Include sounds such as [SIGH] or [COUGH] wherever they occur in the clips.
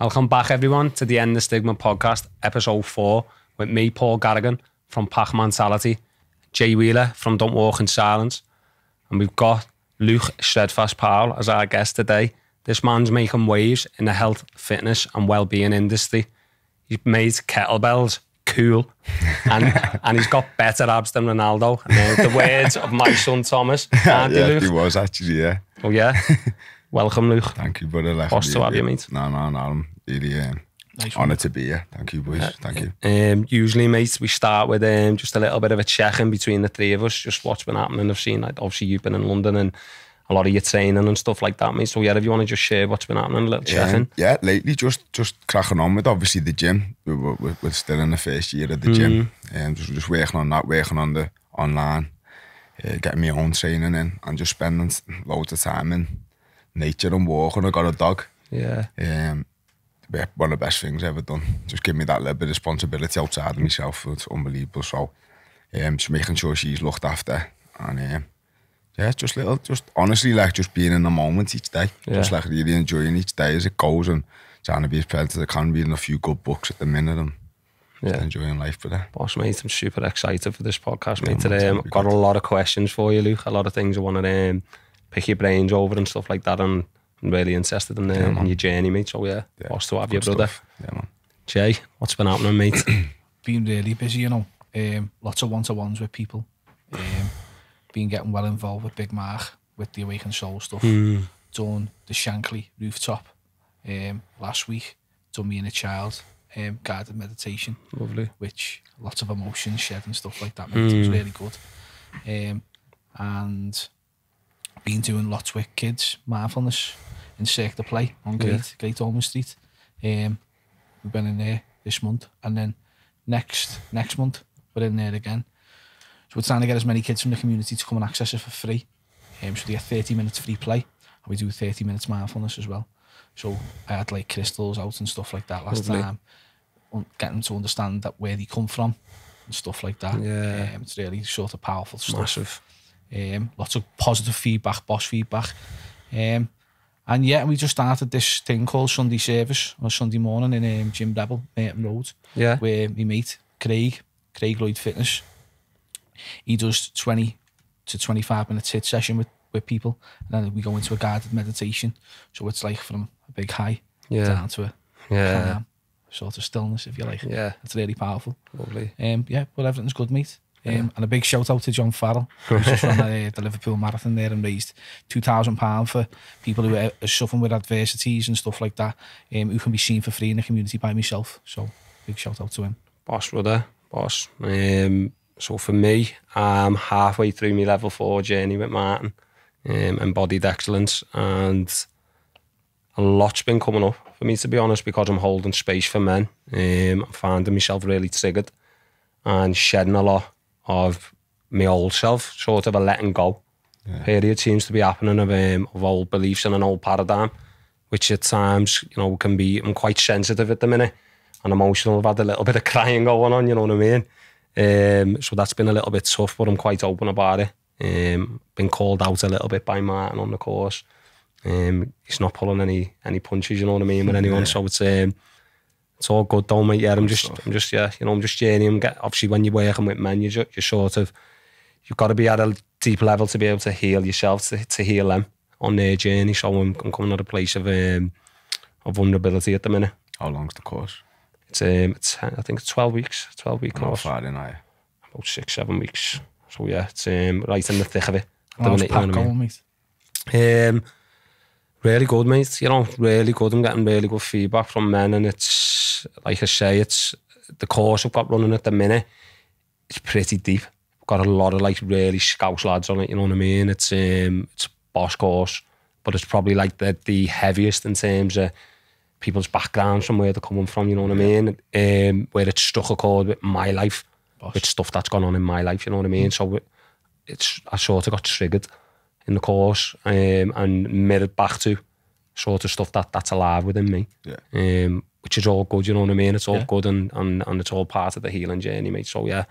Welcome back, everyone, to the End the Stigma podcast, episode four, with me, Paul Garrigan from Pac Mentality, Jay Wheeler from Don't Walk in Silence, and we've got Luke Steadfast Powell as our guest today. This man's making waves in the health, fitness, and well-being industry. He's made kettlebells cool, [LAUGHS] and and he's got better abs than Ronaldo. the words of my son Thomas. [LAUGHS] yeah, Luke. he was actually, yeah. Oh yeah. [LAUGHS] welcome, Luke. Thank you, brother. Left to have you, mate. No, no, no. Really, um, Nice to be here. Thank you, boys. Thank you. Um, ehm, usually, mates, we start with um, just a little bit of a check in between the three of us, just what's been happening. I've seen, like, obviously, you've been in London and a lot of your training and stuff like that, mate. So, yeah, if you want to just share what's been happening, a little check in. Yeah, lately, just just cracking on with obviously the gym. We, we, we're still in the first year of the gym, and um, hmm. ehm, just, just working on that, working on the online, uh, getting my own training in, and just spending loads of time in nature and walk, and I got a dog. Yeah. Um, one of the best things ever done. Just give me that little bit of responsibility outside of myself. It's unbelievable. So, um, ehm, just making sure she's looked after, and um, yeah, just little, just honestly, like just being in the moment each day. Yeah. Just like really enjoying each day as it goes, and trying to be as present as I can. Reading a few good books at the minute, and yeah. enjoying life for that. Boss, mate, I'm super excited for this podcast, mate. Today, I've got a lot of questions for you, Luke. A lot of things I want to um, ehm, pick your brains over and stuff like that, and, really interested in, the, yeah, in your journey, mate. So yeah, yeah. what's to have Good your brother? Stuff. Yeah, man. Jay, what's been happening, mate? [COUGHS] Been really busy, you know. Um, lots of one-to-ones with people. Um, been getting well involved with Big Mark with the Awakened Soul stuff. Mm. Done the Shankly rooftop um, last week. Done me and a child um, guided meditation. Lovely. Which lots of emotions shed and stuff like that. Mate. Mm. It was hmm. really good. Um, and been doing lots with kids mindfulness in circular play on Great yeah. Great Ormond Street. Um, we've been in there this month, and then next next month we're in there again. So we're trying to get as many kids from the community to come and access it for free. Um, so they get 30 minutes free play, and we do 30 minutes mindfulness as well. So I had like crystals out and stuff like that last Lovely. time, getting to understand that where they come from and stuff like that. Yeah, um, it's really sort of powerful stuff. Massive. Um, lots of positive feedback, boss feedback. Um, and yeah, we just started this thing called Sunday Service on Sunday morning in um, Jim Rebel, Merton Road, yeah. where we meet Craig, Craig Lloyd Fitness. He does 20 to 25 minute hit session with, with people, and then we go into a guided meditation. So it's like from a big high yeah. down to a yeah. calm sort of stillness, if you like. Yeah. It's really powerful. Lovely. Um, yeah, but everything's good, mate. Um, And a big shout out to John Farrell, who just ran the, the Liverpool Marathon there and raised £2,000 for people who are, eh, are, suffering with adversities and stuff like that, um, who can be seen for free in the community by myself. So big shout out to him. Boss, brother, boss. Um, so for me, I'm halfway through my level four journey with Martin, um, embodied excellence, and a lot's been coming up for me, to be honest, because I'm holding space for men. Um, I'm finding myself really triggered and shedding a lot of my old self, sort of a letting go yeah. period seems to be happening of, um, of old beliefs and an old paradigm, which at times, you know, can be, I'm quite sensitive at the minute and emotional. I've had a little [LAUGHS] bit of crying going on, you know what I mean? Um, so that's been a little bit tough, but I'm quite open about it. Um, been called out a little bit by Martin on the course. Um, he's not pulling any any punches, you know what I mean, with anyone. Yeah. So it's um, it's all good though, mate. Yeah, I'm just, I'm just, yeah, you know, I'm just journeying. Obviously, when you're working with men, you just, you're sort of, you've got to be at a deep level to be able to heal yourself, to, to heal them on their journey. So I'm, I'm coming at a place of um, of vulnerability at the minute. How long's the course? It's um, it's, I think it's twelve weeks, twelve week course. Friday night. About six, seven weeks. So yeah, it's um, right in the thick of it. minute, you know I Mate? Um, really good, mate. You know, really good. I'm getting really good feedback from men, and it's like I say, it's the course I've got running at the minute. It's pretty deep. I've got a lot of like really scouse lads on it. You know what I mean? It's um, it's a boss course, but it's probably like the the heaviest in terms of people's backgrounds from where they're coming from. You know what I mean? Um, where it's struck a chord with my life, boss. with stuff that's gone on in my life. You know what I mean? So it's I sort of got triggered in the course um, and mirrored back to sort of stuff that that's alive within me. Yeah. Um, which is all good, you know what I mean? It's all yeah. good and, and, and it's all part of the healing journey, mate. So, yeah,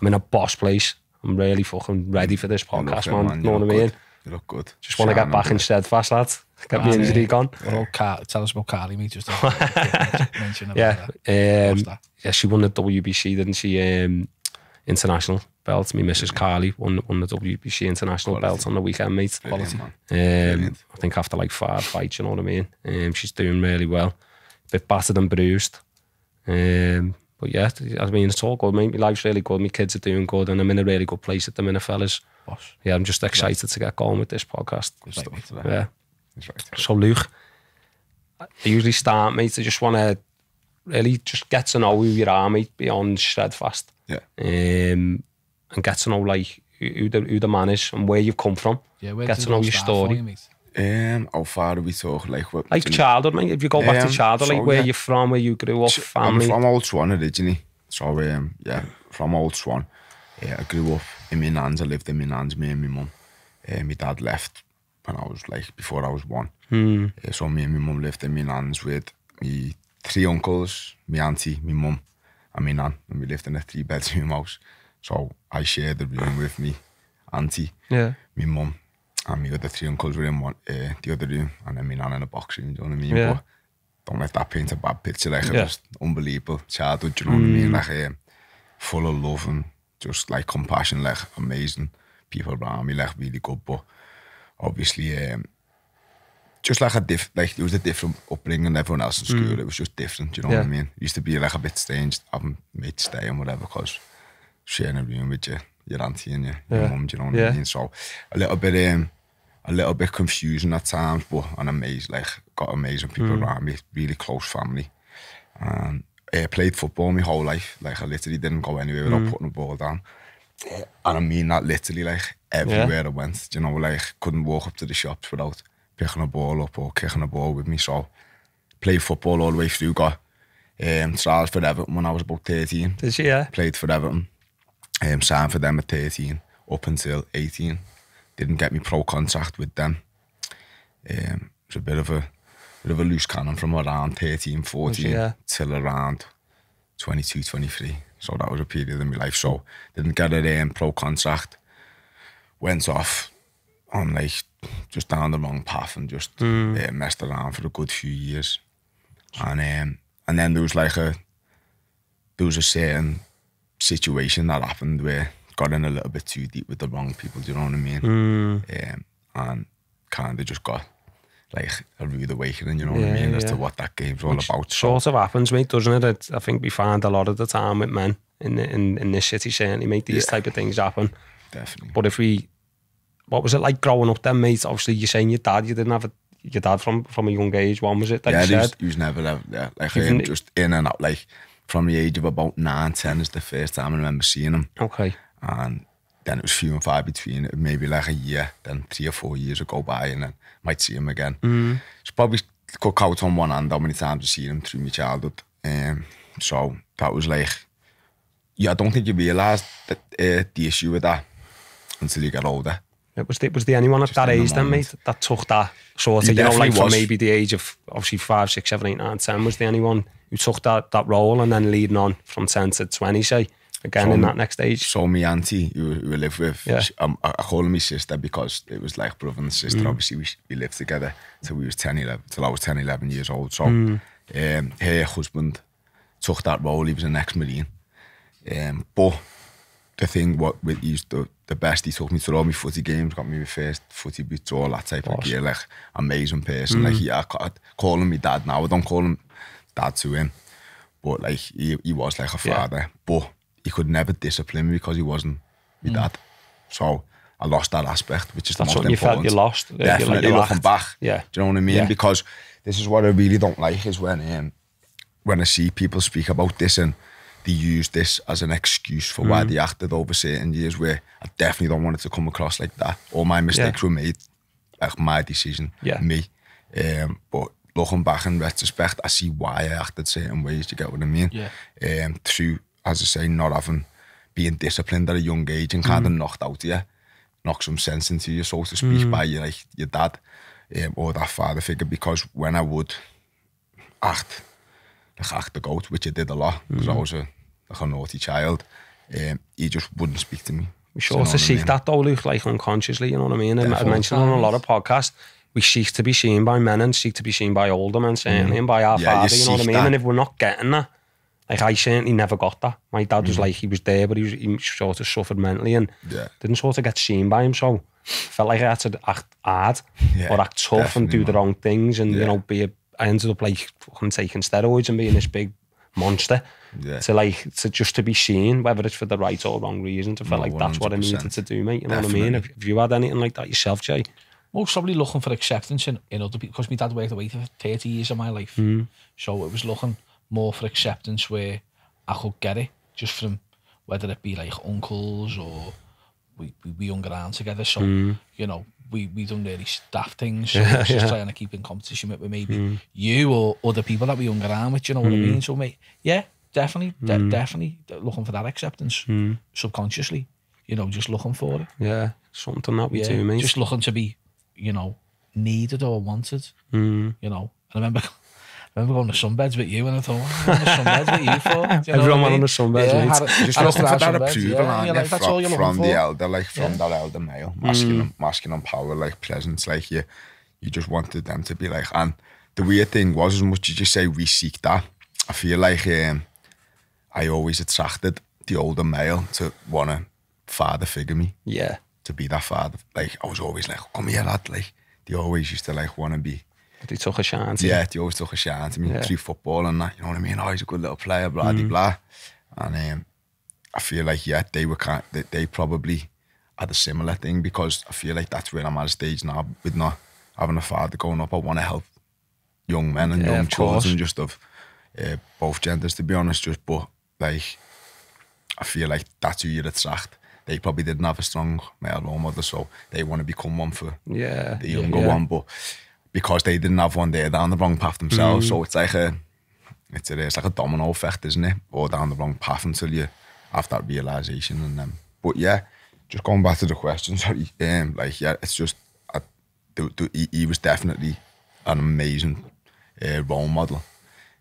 I'm in a boss place. I'm really fucking ready for this podcast, man. man. You know what I mean? You look good. Just want to get back in steadfast, lad. Get me injury the gone. Yeah. Car tell us about Carly, mate. Just [LAUGHS] mention about yeah. Um, that. Um, yeah, she won the WBC, didn't she? Um, international belt. Me Mrs. Carly won, won the WBC international Quality. belt on the weekend, mate. Quality. Um, Brilliant. I think after like five fights, you know what I mean? Um, she's doing really well. bit battered and bruised. Um, but yeah, I mean, it's all good. My, my life's really good. My kids are doing good, and I'm in a really good place at the minute, fellas. Boss. Yeah, I'm just excited right. to get going with this podcast. yeah. That's right. So, Luke, I usually start, mate. I just want to really just get to know who you are, mate, beyond steadfast. Yeah. Um, and get to know, like, who the, who the man is and where you've come from. Yeah, where get to know your story. You, um, hoe ver we saw like what like childhood mate if you go back to childhood like where yeah. you're from where you grew up family I'm from Old Swan originally so um, yeah from Old Swan yeah I grew up in my nan's I lived in my nan's me and my mum uh, eh, my dad left when I was like before I was one mm. Eh, so me and my mum lived in my nan's with me three uncles my auntie my mum and my nan and we lived in a three bedroom house so I shared the room with me auntie yeah my mum and we other three uncles were in one, uh, the other room, and then me nan in a box room. Do you know what I mean? Yeah. But don't let that paint a bad picture. Like, yeah. just unbelievable childhood. Do you know mm. what I mean? Like, eh, um, full of love and just like compassion. Like, amazing people around me. Like, really good. But obviously, um, just like a diff, like it was a different upbringing than everyone else in mm. school. Mm. It was just different. Do you know yeah. what I mean? It used to be like a bit strange having um, mates stay and whatever because sharing a room with you. Your auntie and your, yeah. your mum, do you know what yeah. I mean? So a little bit um, a little bit confusing at times, but an amazing, like, got amazing people mm. around me, really close family. And um, I played football my whole life. Like, I literally didn't go anywhere without mm. putting the ball down. Eh, and I mean that literally, like, everywhere yeah. I went, you know, like, couldn't walk up to the shops without picking a ball up or kicking a ball with me. So, played football all the way through, got um, trials for Everton when I was about 13. Did you, yeah? Played for Everton, um, signed for them at 13 up until 18 didn't get me pro contract with them. Um, it was a bit of a bit of a loose cannon from around 13, 14 yeah. till around 22, 23. So that was a period in my life. So didn't get a um, pro contract. Went off on like just down the wrong path and just mm. uh, messed around for a good few years. And um, and then there was like a there was a certain situation that happened where Got in a little bit too deep with the wrong people. Do you know what I mean? Mm. Um, and kind of just got like a rude awakening. You know yeah, what I mean yeah. as to what that game's all Which about. So. Sort of happens, mate, doesn't it? I think we find a lot of the time with men in the, in in this city certainly make these yeah. type of things happen. Definitely. But if we, what was it like growing up then, mate? Obviously, you're saying your dad, you didn't have a your dad from from a young age. When was it? That yeah, you said? He, was, he was never there. Yeah, like um, just in and out. Like from the age of about nine, ten is the first time I remember seeing him. Okay. And then it was few and far between. Maybe like a year, then three or four years would go by, and then might see him again. Mm. So probably could count on one hand how many times I've seen him through my childhood. Um, so that was like, yeah, I don't think you realise that uh, the issue with that until you get older. It was, the, was there anyone at that age the then, mate, that took that sort of, you know, like from maybe the age of obviously five, six, seven, eight, nine, ten, was there anyone who took that, that role and then leading on from 10 to 20, say, again in that next stage. So my auntie, who we live with, yeah. she, um, I, call her my sister because it was like brother and sister. Mm. Obviously, we, we lived together till we was 10, 11, till I was 10, 11 years old. So mm. um, her husband took that role. He was an ex-Marine. Um, but the thing what with he's the, the best, he took me to all my footy games, got me my first footy boots, all that type awesome. of gear, like amazing person. Mm. Like he, I, I call him my dad now. I don't call him dad to him, but like he, he was like a father. Yeah. But he could never discipline me because he wasn't my mm. dad. So I lost that aspect, which is That's the most what important. you felt you lost. Uh, definitely like looking back. Yeah. Do you know what I mean? Yeah. Because this is what I really don't like is when um, when I see people speak about this and they use this as an excuse for mm. why hmm. they acted over certain years where I definitely don't want it to come across like that. All my mistakes yeah. were made, like my decision, yeah. me. Um, but looking back in retrospect, I see why I acted certain ways, you get what I mean? Yeah. Um, through as I say, not having being disciplined at a young age and kind of mm. knocked out you, knock some sense into you, so to speak, mm. by your like your dad um, or that father figure. Because when I would act like act the goat, which I did a lot because I mm. was a like a naughty child, um, he just wouldn't speak to me. We sure to seek that though, Luke, like unconsciously, you know what I mean? I've I mentioned on a lot of podcasts, we seek to be seen by men and seek to be seen by older men, certainly, and by our yeah, father, you, know what I mean? And if we're not getting that, Like I certainly never got that. My dad mm. was like he was there, but he was he sort of suffered mentally and yeah. didn't sort of get seen by him. So felt like I had to act hard yeah, or act tough and do the wrong things, and yeah. you know, be a. I ended up like fucking taking steroids and being this big monster. Yeah. To like to just to be seen, whether it's for the right or wrong reason. To feel no, like that's what I needed to do, mate. You know Definitely. what I mean? If, you had anything like that yourself, Jay, most probably looking for acceptance in, in other people because my dad worked away for 30 years of my life. Mm. So it was looking more for acceptance where I could get it just from whether it be like uncles or we we, we hung around together. So mm. you know we we don't really staff things. So [LAUGHS] yeah, just yeah. trying to keep in competition with maybe mm. you or other people that we hung around with. You know what I hmm. mean? So mate, yeah, definitely, de- hmm. definitely looking for that acceptance hmm. subconsciously. You know, just looking for it. Yeah, something that we yeah, do, mate. Just looking to be, you know, needed or wanted. You know, I remember I remember going to sunbeds with you, and I thought, what am I sunbeds with you for? you Everyone went on the sunbeds. yeah, mate. Had, just looking for that approval, aren't like, you From the elder, like, from yeah. that elder male, masculine, mm. masculine power, like, presence, like, you, you just wanted them to be like, and the weird thing was, as much as you say we seek that, I feel like um, I always attracted the older male to want to father figure me. Yeah. To be that father. Like, I was always like, come here, lad. Like, they always used to, like, want to be they took a chance. Yeah, they always took a chance. I mean, yeah. through football and that, you know what I mean? Oh, he's a good little player, blah, mm. blah. And um, I feel like, yeah, they were kind they, they probably had a similar thing because I feel like that's where I'm at a stage now with not having a father growing up. I want to help young men and yeah, young children, course. just of uh, both genders, to be honest. Just, but like, I feel like that's who you attract. They probably didn't have a strong male role model, so they want to become one for yeah, the younger yeah. one. But because they didn't have one, they're down the wrong path themselves. Mm. So it's like a it's, a, it's like a domino effect, isn't it? Or down the wrong path until you have that realization. And but yeah, just going back to the question, [LAUGHS] sorry, um, like yeah, it's just I, he, he, was definitely an amazing uh, role model.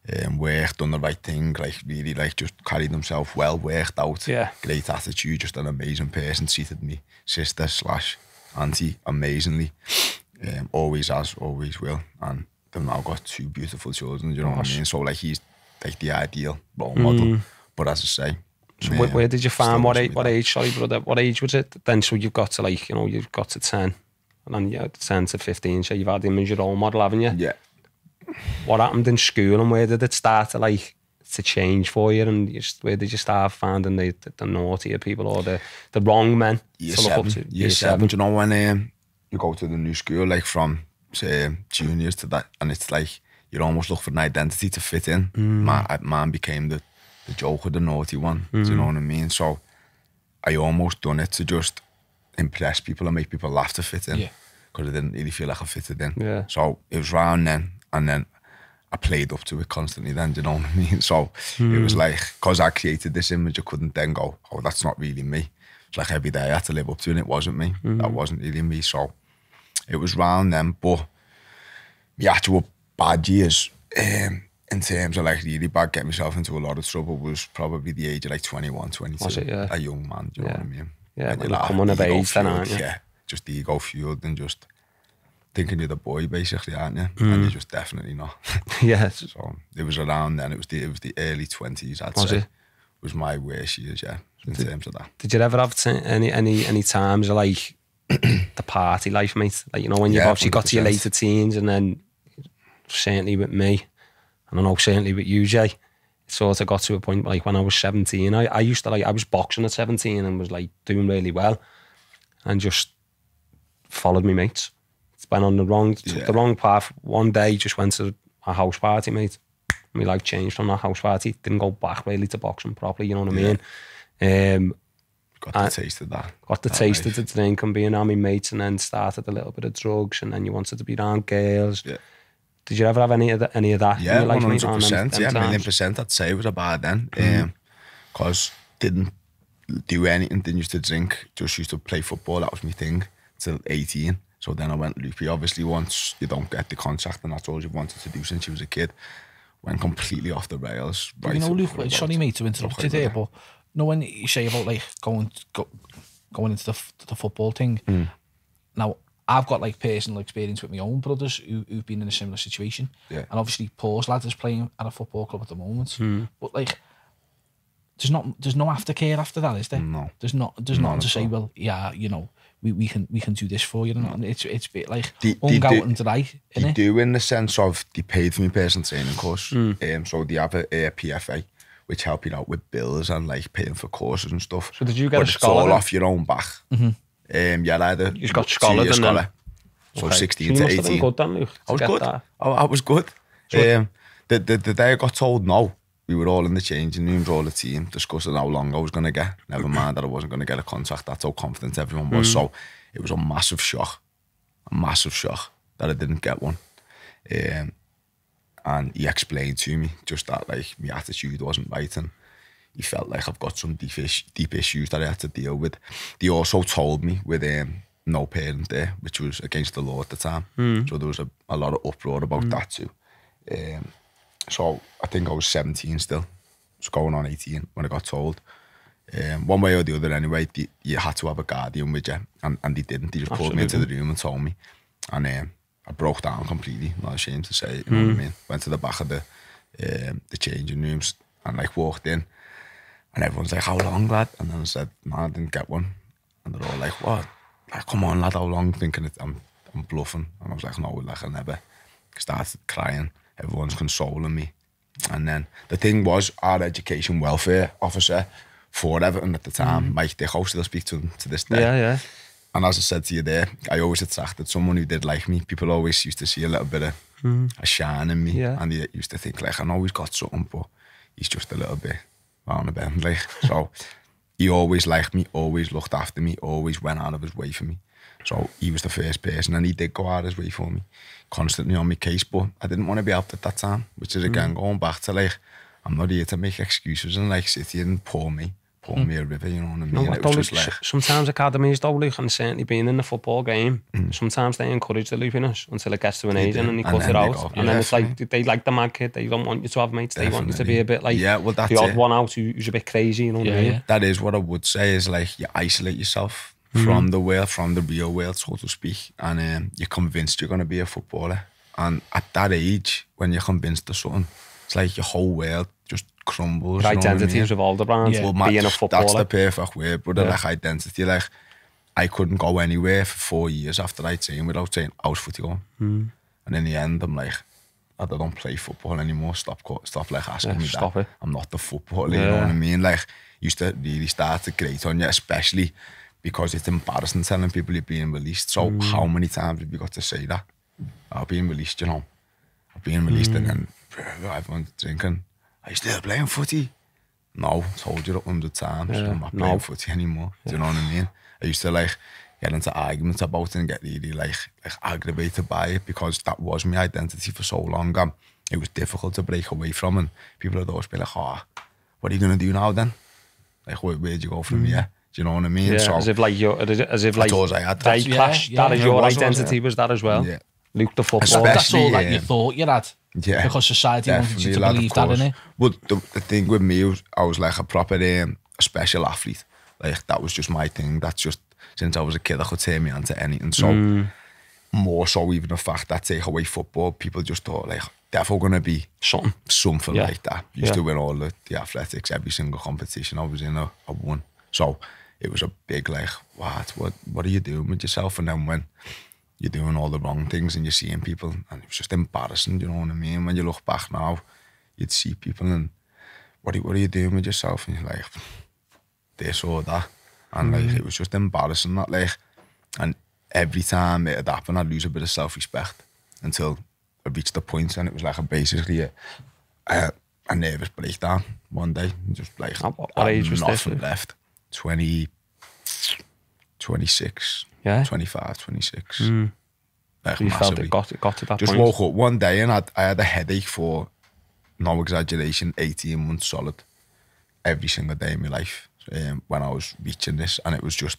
Um, worked, done the right thing, like really, like just carried himself well, worked out, yeah, great attitude, just an amazing person. Treated me sister slash auntie amazingly, um, always has, always will, and they've now got two beautiful children. You know Gosh. what I mean? So like he's like the ideal role model. Mm. But as I say, so um, where, did you find what age? What age? Sorry, brother. What age was it? Then so you've got to like you know you've got to ten, and then yeah, ten to fifteen. So you've had him as your role model, haven't you? Yeah. What happened in school, and where did it start to like to change for you, and you just, where did you start finding the, the, the naughtier people or the, the wrong men year to look seven, up to? Year, year seven. seven. Do you know when um, you go to the new school, like from say juniors to that, and it's like you're almost looking for an identity to fit in. Mm. Man, man became the the joker, the naughty one. Mm. Do you mm. know what I mean? So I almost done it to just impress people and make people laugh to fit in because yeah. I didn't really feel like I fitted in. Yeah. So it was round then, and then I played up to it constantly. Then do you know what I mean? [LAUGHS] So mm. it was mm. like because I created this image, I couldn't then go, oh, that's not really me. It's like every day I had to live up to, it, and it wasn't me. Mm. That wasn't really me. So it was round then. But the actual bad years, um, in terms of like really bad, getting myself into a lot of trouble was probably the age of like 21, 22. It, yeah. A young man, do you yeah. know what I mean? Yeah, and when like, coming then, aren't you? Yeah, just ego fueled and just thinking you're the boy basically, aren't you? Mm. And you're just definitely not. [LAUGHS] yes. So it was around then. It was the it was the early twenties. I'd was say it? was my worst years. Yeah, in did, terms of that. Did you ever have any any any times like the party life, mate. Like you know when you've yeah, obviously 100%. got to your later teens, and then certainly with me, and I know certainly with you, Jay. It sort of got to a point like when I was 17 I, I used to like I was boxing at 17 and was like doing really well and just followed me mates It's been on the wrong took yeah. the wrong path. One day just went to a house party, mate. My life changed from that house party. Didn't go back really to boxing properly, you know what I mean? Um, Got uh, the and taste of that. Got the that taste life. of the drink and being on my mates, and then started a little bit of drugs, and then you wanted to be around girls. Yeah. Did you ever have any of that? Any of that? Yeah, one hundred percent. Yeah, million percent. I'd say it was a bad then, because mm. Mm-hmm. um, didn't do anything. Didn't used to drink. Just used to play football. That was my thing till eighteen. So then I went loopy. Obviously, once you don't get the contract, and that's all you've wanted to do since you was a kid, went completely off the rails. Right you know, Luke, sorry mate to interrupt you there, but no, when you say about like going go, going into the the football thing, mm. now I've got like personal experience with my own brothers who, who've been in a similar situation. Yeah. And obviously, Paul's lad is playing at a football club at the moment. Mm. But like, there's not there's no aftercare after that, is there? No. There's not there's not, not to say, well, yeah, you know, we, we can we can do this for you. And it's it's a bit like do, and dry. They do in the sense of they paid for me personal training course, mm. um, so they have a, a PFA which help you out with bills and like paying for courses and stuff. So did you get but a scholar? It's all off your own back. Mm-hmm. Um, yeah, either you got scholar, scholar. So okay. sixteen so to eighteen. Good, then, I was good. That. I, I was good. So um, the, the the day I got told no, we were all in the changing rooms, all the team, discussing how long I was going to get. Never mind that I wasn't going to get a contract. That's how confident everyone was. Mm. So it was a massive shock, a massive shock that I didn't get one. Um, and he explained to me just that like my attitude wasn't right and he felt like I've got some deep, deep issues that I had to deal with. He also told me with um, no parent there, which was against the law at the time. Mm. So there was a, a lot of uproar about mm. that too. Um, so I think I was 17 still. It's going on 18 when I got told. Um, one way or the other, anyway, the, you had to have a guardian with you, and, and they didn't. They just Absolutely. pulled me into the room and told me. And um, I broke down completely. not ashamed to say it. You know what I mm. mean? Went to the back of the um, the changing rooms and like walked in, and everyone's like, "How long, lad?" And then I said, "No, I didn't get one." And they're all like, "What? Like, come on, lad, how long?" Thinking it, I'm I'm bluffing, and I was like, "No, like I never." Started crying. Everyone's consoling me, and then the thing was, our education welfare officer for Everton at the time, mm -hmm. Mike Dickhouse, still speak to him to this day. Yeah, yeah. And as I said to you there, I always attracted someone who did like me. People always used to see a little bit of mm. a shine in me, yeah. and they used to think like, I know he's got something, but he's just a little bit round the bend, like [LAUGHS] so. He always liked me, always looked after me, always went out of his way for me. So he was the first person, and he did go out of his way for me, constantly on my case. But I didn't want to be helped at that time, which is again mm. going back to like, I'm not here to make excuses and like sit here and pour me. River, you know what I mean? No, I like, sometimes academies don't look, and certainly being in the football game, mm. sometimes they encourage the loopiness until it gets to an age and then he it out. and then it's like, they like the mad kid, they don't want you to have mates, they want you to be a bit like yeah, well, that's the odd it. one out who's a bit crazy, you know what yeah, I mean? Yeah. That is what I would say is like, you isolate yourself mm. from the world, from the real world, so to speak, and um, you're convinced you're going to be a footballer. And at that age, when you're convinced of something, it's like your whole world just crumbles. Your identity you know brands. around yeah. being a footballer. That's the perfect way, but yeah. like identity, like I couldn't go anywhere for four years after I team without saying I was footy going. And in the end, I'm like, I don't play football anymore. Stop, stop like asking me that. It. I'm not the footballer. You know what I mean? Like, you to really start to grate on you, especially because it's embarrassing telling people you're being released. So hmm. how many times have you got to say that? I've been released, you know. I've been released, mm. and hmm. then everyone's drinking ich still playing footy? No, told you that when the time. I'm not playing footy anymore. Do you know what I mean? I used to like get into arguments about it and get really like like aggravated by it because that was my identity for so long. Um, it was difficult to break away from, and people would always be like, oh, what are you gonna do now then? Like, where, where'd you go from mm. here?" Do you know what I mean? Yeah, so, as if like your, as if like I had that, yeah, Yeah, that is your was, identity was, that as well. Yeah. Luke the football. Especially, that's all yeah. that you thought you had yeah, because society wants you to believe that, innit? Well the, the, thing with me, was, I was like a proper um, eh, a special athlete. Like that was just my thing. That's just since I was a kid, I could turn me onto anything. So mm. more so, even the fact that take away football, people just thought like definitely gonna be something, something like that. Used yeah. to win all the, the athletics, every single competition I was in, I, I won. So it was a big like, what, what, what are you doing with yourself? And then when you're doing all the wrong things and you're seeing people and it was just embarrassing, you know what I mean? When you look back now, you'd see people and what are, what are you doing with yourself? And you're like, this or that. And mm-hmm. like, it was just embarrassing that like, and every time it had happened, I'd lose a bit of self-respect until I reached the point and it was like a basically a, a, a nervous breakdown one day. Just like, what age was nothing this? left. 20, 26, yeah. 25, 26. Mm. Like you massively. felt it got, it got to that Just point. woke up one day and I'd, I had a headache for, no exaggeration, 18 months solid every single day in my life um, when I was reaching this. And it was just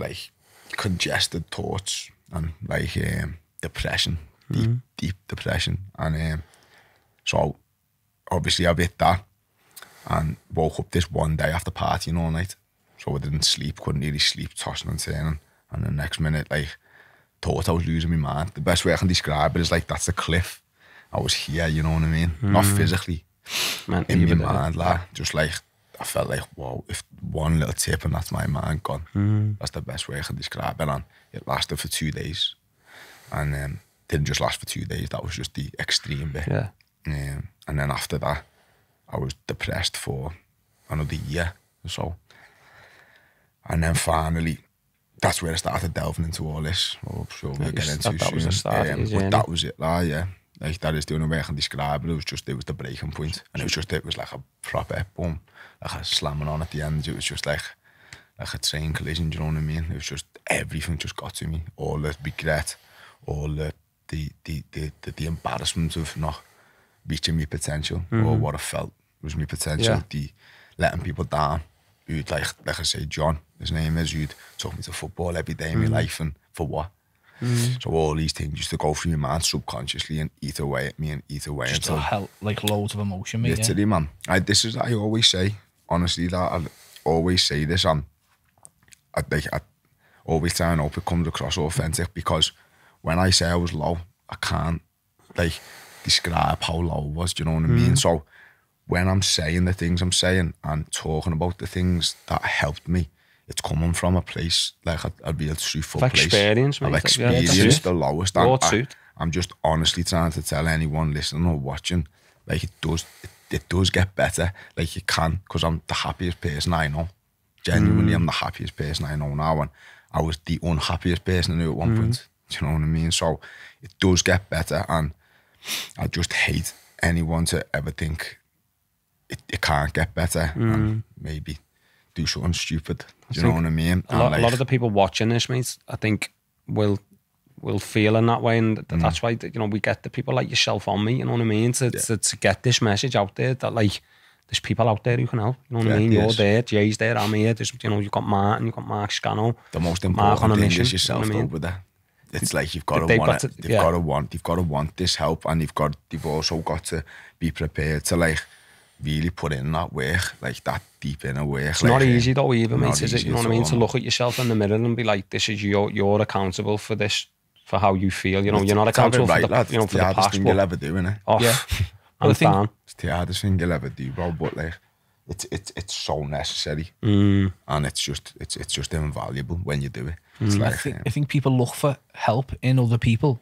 like congested thoughts and like um, depression, deep, mm. deep depression. And um, so obviously I bit that and woke up this one day after partying all night so I didn't sleep, couldn't really sleep, tossing and turning. And the er next minute, like, thought I was losing my mind. The best way I can describe it is like, that's the cliff. I was here, you know what I mean? Mm. Not physically. Man, in my mind, like, just like, I felt like, whoa! if one little tip and that's my mind gone. Mm. That's the best way I can describe it. And it lasted for two days. And um, didn't just last for two days. That was just the extreme bit. Yeah. Um, and then after that, I was depressed for another year or so. And then finally, that's where I started delving into all this. Oh, so we'll get into that, soon. Was start, um, but that was it, like, yeah. Like, that is the only way I can describe it. It was just, it was the breaking point. And it was just, it was like a proper boom, like a slamming on at the end. It was just like, like a train collision, do you know what I mean? It was just, everything just got to me. All the regret, all the, the, the, the, the, the embarrassment of not reaching my potential mm -hmm. or mm-hmm. what I felt was my potential, yeah. the letting people down. who'd like like I say, John, his name is, who'd took me to football every day mm. in my mm. life and for what? Mm. So all these things used to go through your mind subconsciously and eat away at me and eat away at until like loads of emotion, mate. Literally, yeah. man. I this is I always say, honestly, that I always say this. I'm, um, I like I always try and hope it comes across authentic because when I say I was low, I can't like describe how low I was. Do you know what I mean? Mm. So when I'm saying the things I'm saying and talking about the things that helped me, it's coming from a place like a, a real truthful like place. Experience, mate. I've experienced yeah, the lowest. I, am just honestly trying to tell anyone listening or watching, like it does, it, it does get better. Like you can, because I'm the happiest person I know. Genuinely, mm. I'm the happiest person I know now, and I was the unhappiest person I knew at one mm. point. Do you know what I mean? So it does get better, and I just hate anyone to ever think it, it can't get better. Mm. And maybe do something stupid. Do you know what I mean? A lot, like, a lot, of the people watching this, mate, I think will will feel in that way, and th- mm. that's why you know we get the people like yourself on me. You know what I mean? To, yeah. to, to, get this message out there that like there's people out there who can help. You know what yeah, I mean? You're there, Jay's there, I'm here. There's you know you've got Martin, you've got Mark Scano. The most important thing mission, is yourself you know I mean? over there. It's like you've got to want got it. they've yeah. got to want. They've got to want this help, and you've got. They've also got to be prepared to like really put in that work, like that deep inner work. It's like, not easy though, either, mate. Is it? You know what I mean? To look at yourself in the mirror and be like, "This is your, you're accountable for this, for how you feel." You know, it's, you're not accountable right, for the, you know, for the, the past. Thing you'll ever do, innit? Oh, yeah. [LAUGHS] I'm a It's the hardest thing you'll ever do, bro. But like, it's it's it's so necessary, mm. and it's just it's it's just invaluable when you do it. Mm. Like, I, think, um, I think people look for help in other people,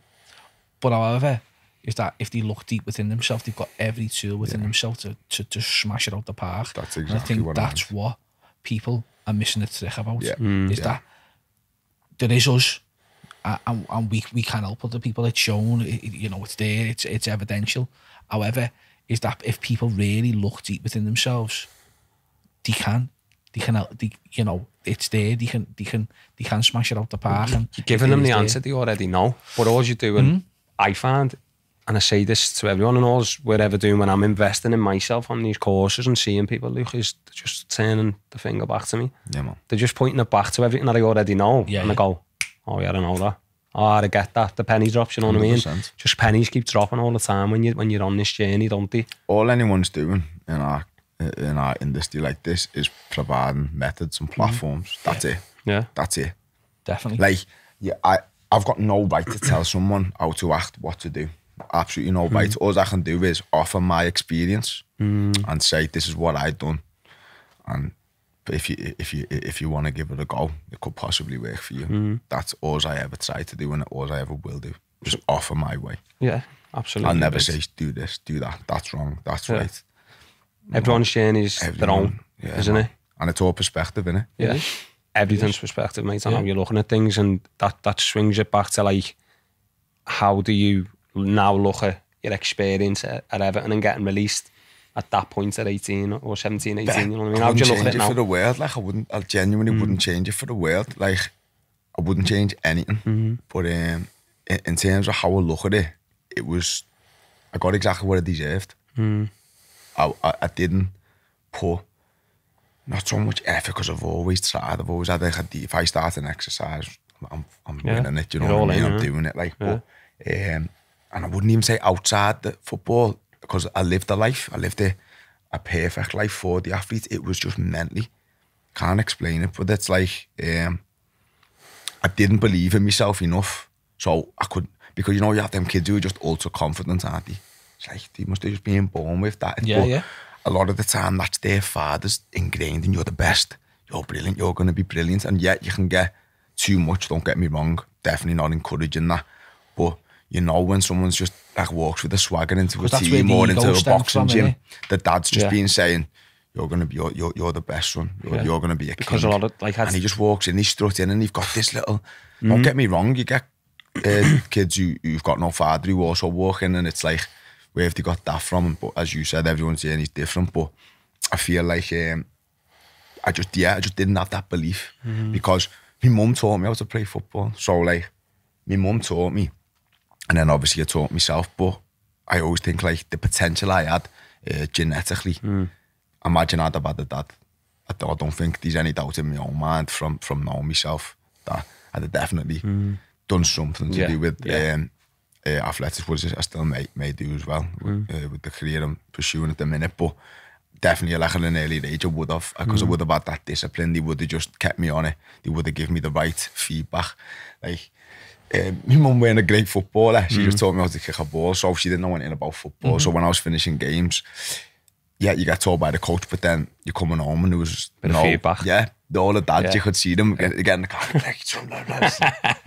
but however is that if they look deep within themselves, they've got every tool within yeah. themselves to, to, to smash it out the park. That's exactly and I think what that's I mean. what people are missing the trick about. Yeah. Mm, is yeah. that there is us and, and we, we can help other people. It's shown, you know, it's there, it's, it's evidential. However, is that if people really look deep within themselves, they can. They can help, they, you know, it's there. They can, they can, they can smash it out the park. And You're giving them the there. answer they already know, but all you're doing, mm-hmm. I find, and I say this to everyone and all we're ever doing when I'm investing in myself on these courses and seeing people, Luke, is just turning the finger back to me. Yeah, man. They're just pointing it back to everything that I already know. Yeah, and yeah. I go, oh yeah, I know that. Oh, I get that. The penny drops, you know 100%. what I mean? Just pennies keep dropping all the time when, you, when you're on this journey, don't they? All anyone's doing in our, in our industry like this is providing methods and mm-hmm. platforms. Mm. That's yeah. it. Yeah. That's it. Definitely. Like, yeah, I, I've got no right to tell someone how to act, what to do. absolutely no right. Mhm. All I can do is offer my experience mm. and say this is what I've done, and if you if you if you want to give it a go, it could possibly work for you. Mm. That's all I ever try to do, and all I ever will do. Just offer my way. Yeah, absolutely. I'll never say do this, do that. That's wrong. That's yeah. right. Everyone's sharing is their own, yeah, isn't man. it? And it's all perspective, isn't it? Yeah. Mhm. Everything's perspective, mate, and yeah. how you're looking at things, and that that swings it back to like, how do you now look at your experience at, at Everton and getting released at that point at 18 or 17, 18, you know what I mean? I wouldn't change it, it for the world. Like I wouldn't, I genuinely mm. wouldn't change it for the world. Like I wouldn't change anything. Mm-hmm. But um, in, in, terms of how I look at it, it was, I got exactly what I deserved. Mm. I, I, I, didn't put not so much effort because I've always tried. I've always had like a, if I start an exercise, I'm, I'm yeah. winning it. You know You're what I mean? In, I'm yeah. doing it. Like, yeah. but um, and I wouldn't even say outside the football because I lived the life. I lived a, a perfect life for the athletes. It was just mentally. Can't explain it, but it's like um, I didn't believe in myself enough. So I could because you know you have them kids who are just ultra confident, aren't they? It's like they must have just been born with that. Yeah, but yeah. A lot of the time that's their father's ingrained and you're the best. You're brilliant, you're gonna be brilliant. And yet you can get too much, don't get me wrong. Definitely not encouraging that. But you know when someone's just like walks with a swagger into a team or into a boxing gym, the dad's just yeah. been saying, "You're gonna be, you're, you're, you're the best one. You're, yeah. you're gonna be a because king." A lot of, like, and he just walks in, he struts in, and he's got this little. Mm. Don't get me wrong, you get uh, [COUGHS] kids who who've got no father who also walk in, and it's like, where have they got that from? But as you said, everyone's saying he's different, but I feel like um, I just yeah, I just didn't have that belief mm. because my mum taught me how to play football, so like my mum taught me and then obviously I taught myself. But I always think like the potential I had uh, genetically. Mm. Imagine I'd have had that. I don't, I don't think there's any doubt in my own mind from from knowing myself that I'd have definitely mm. done something to yeah. do with yeah. um, uh, athletics, which I still may, may do as well mm. uh, with the career I'm pursuing at the minute. But definitely like at an early age I would have because mm. I hmm. would have had that discipline they would have just kept me on it they would have given me the right feedback like um, my mum weren't a great footballer. She mm. just mm-hmm. taught me how to kick a ball, so she didn't know anything about football. Mm-hmm. So when I was finishing games, yeah, you get told by the coach, but then you're coming home and it was Bit no, feedback. yeah, all the dads yeah. you could see them getting, the car, like, you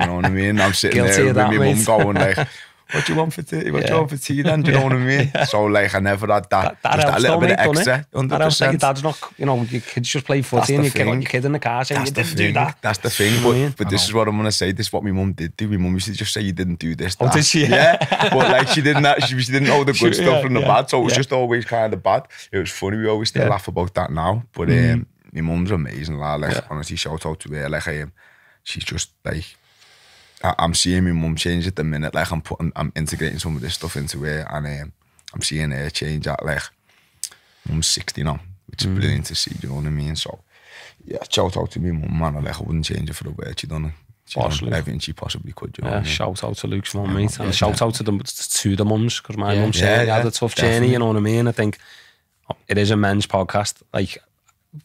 know what I mean? I'm sitting Guilty there with my mum going like. [LAUGHS] what do you want for tea? What yeah. do you want for tea then? Do you yeah. know what I [LAUGHS] mean? Yeah. So like I never had that. That, that just helps, a little bit it, extra. 100%. Like dad's not, you know, your kids just play footy and you thing. get your kid in the car saying that's you didn't thing. do that. That's the thing. But, but this is what I'm gonna say. This is what my mum did do. My mum used to just say you didn't do this. Oh, that. Oh, did she? Yeah. but like she didn't. She, she didn't know the [LAUGHS] good she, stuff and the bad. So it was just always kind of bad. It was funny. We always still laugh about that now. But mm-hmm. um, my mum's amazing. Like honestly, shout out to her. Like I am. Um, she's just like I'm seeing my mum change at the minute. Like I'm putting, I'm integrating some of this stuff into it, and um, I'm seeing her change. At like, I'm 60 now, which is mm. brilliant to see. you know what I mean? So, yeah, shout out to me mum, man. Like I wouldn't change it for the work. she done everything she possibly could. You know yeah, I mean? shout out to Luke's mum, mate, and yeah, shout yeah. out to the to the mums because my yeah, mum said yeah, had a tough definitely. journey. You know what I mean? I think it is a men's podcast. Like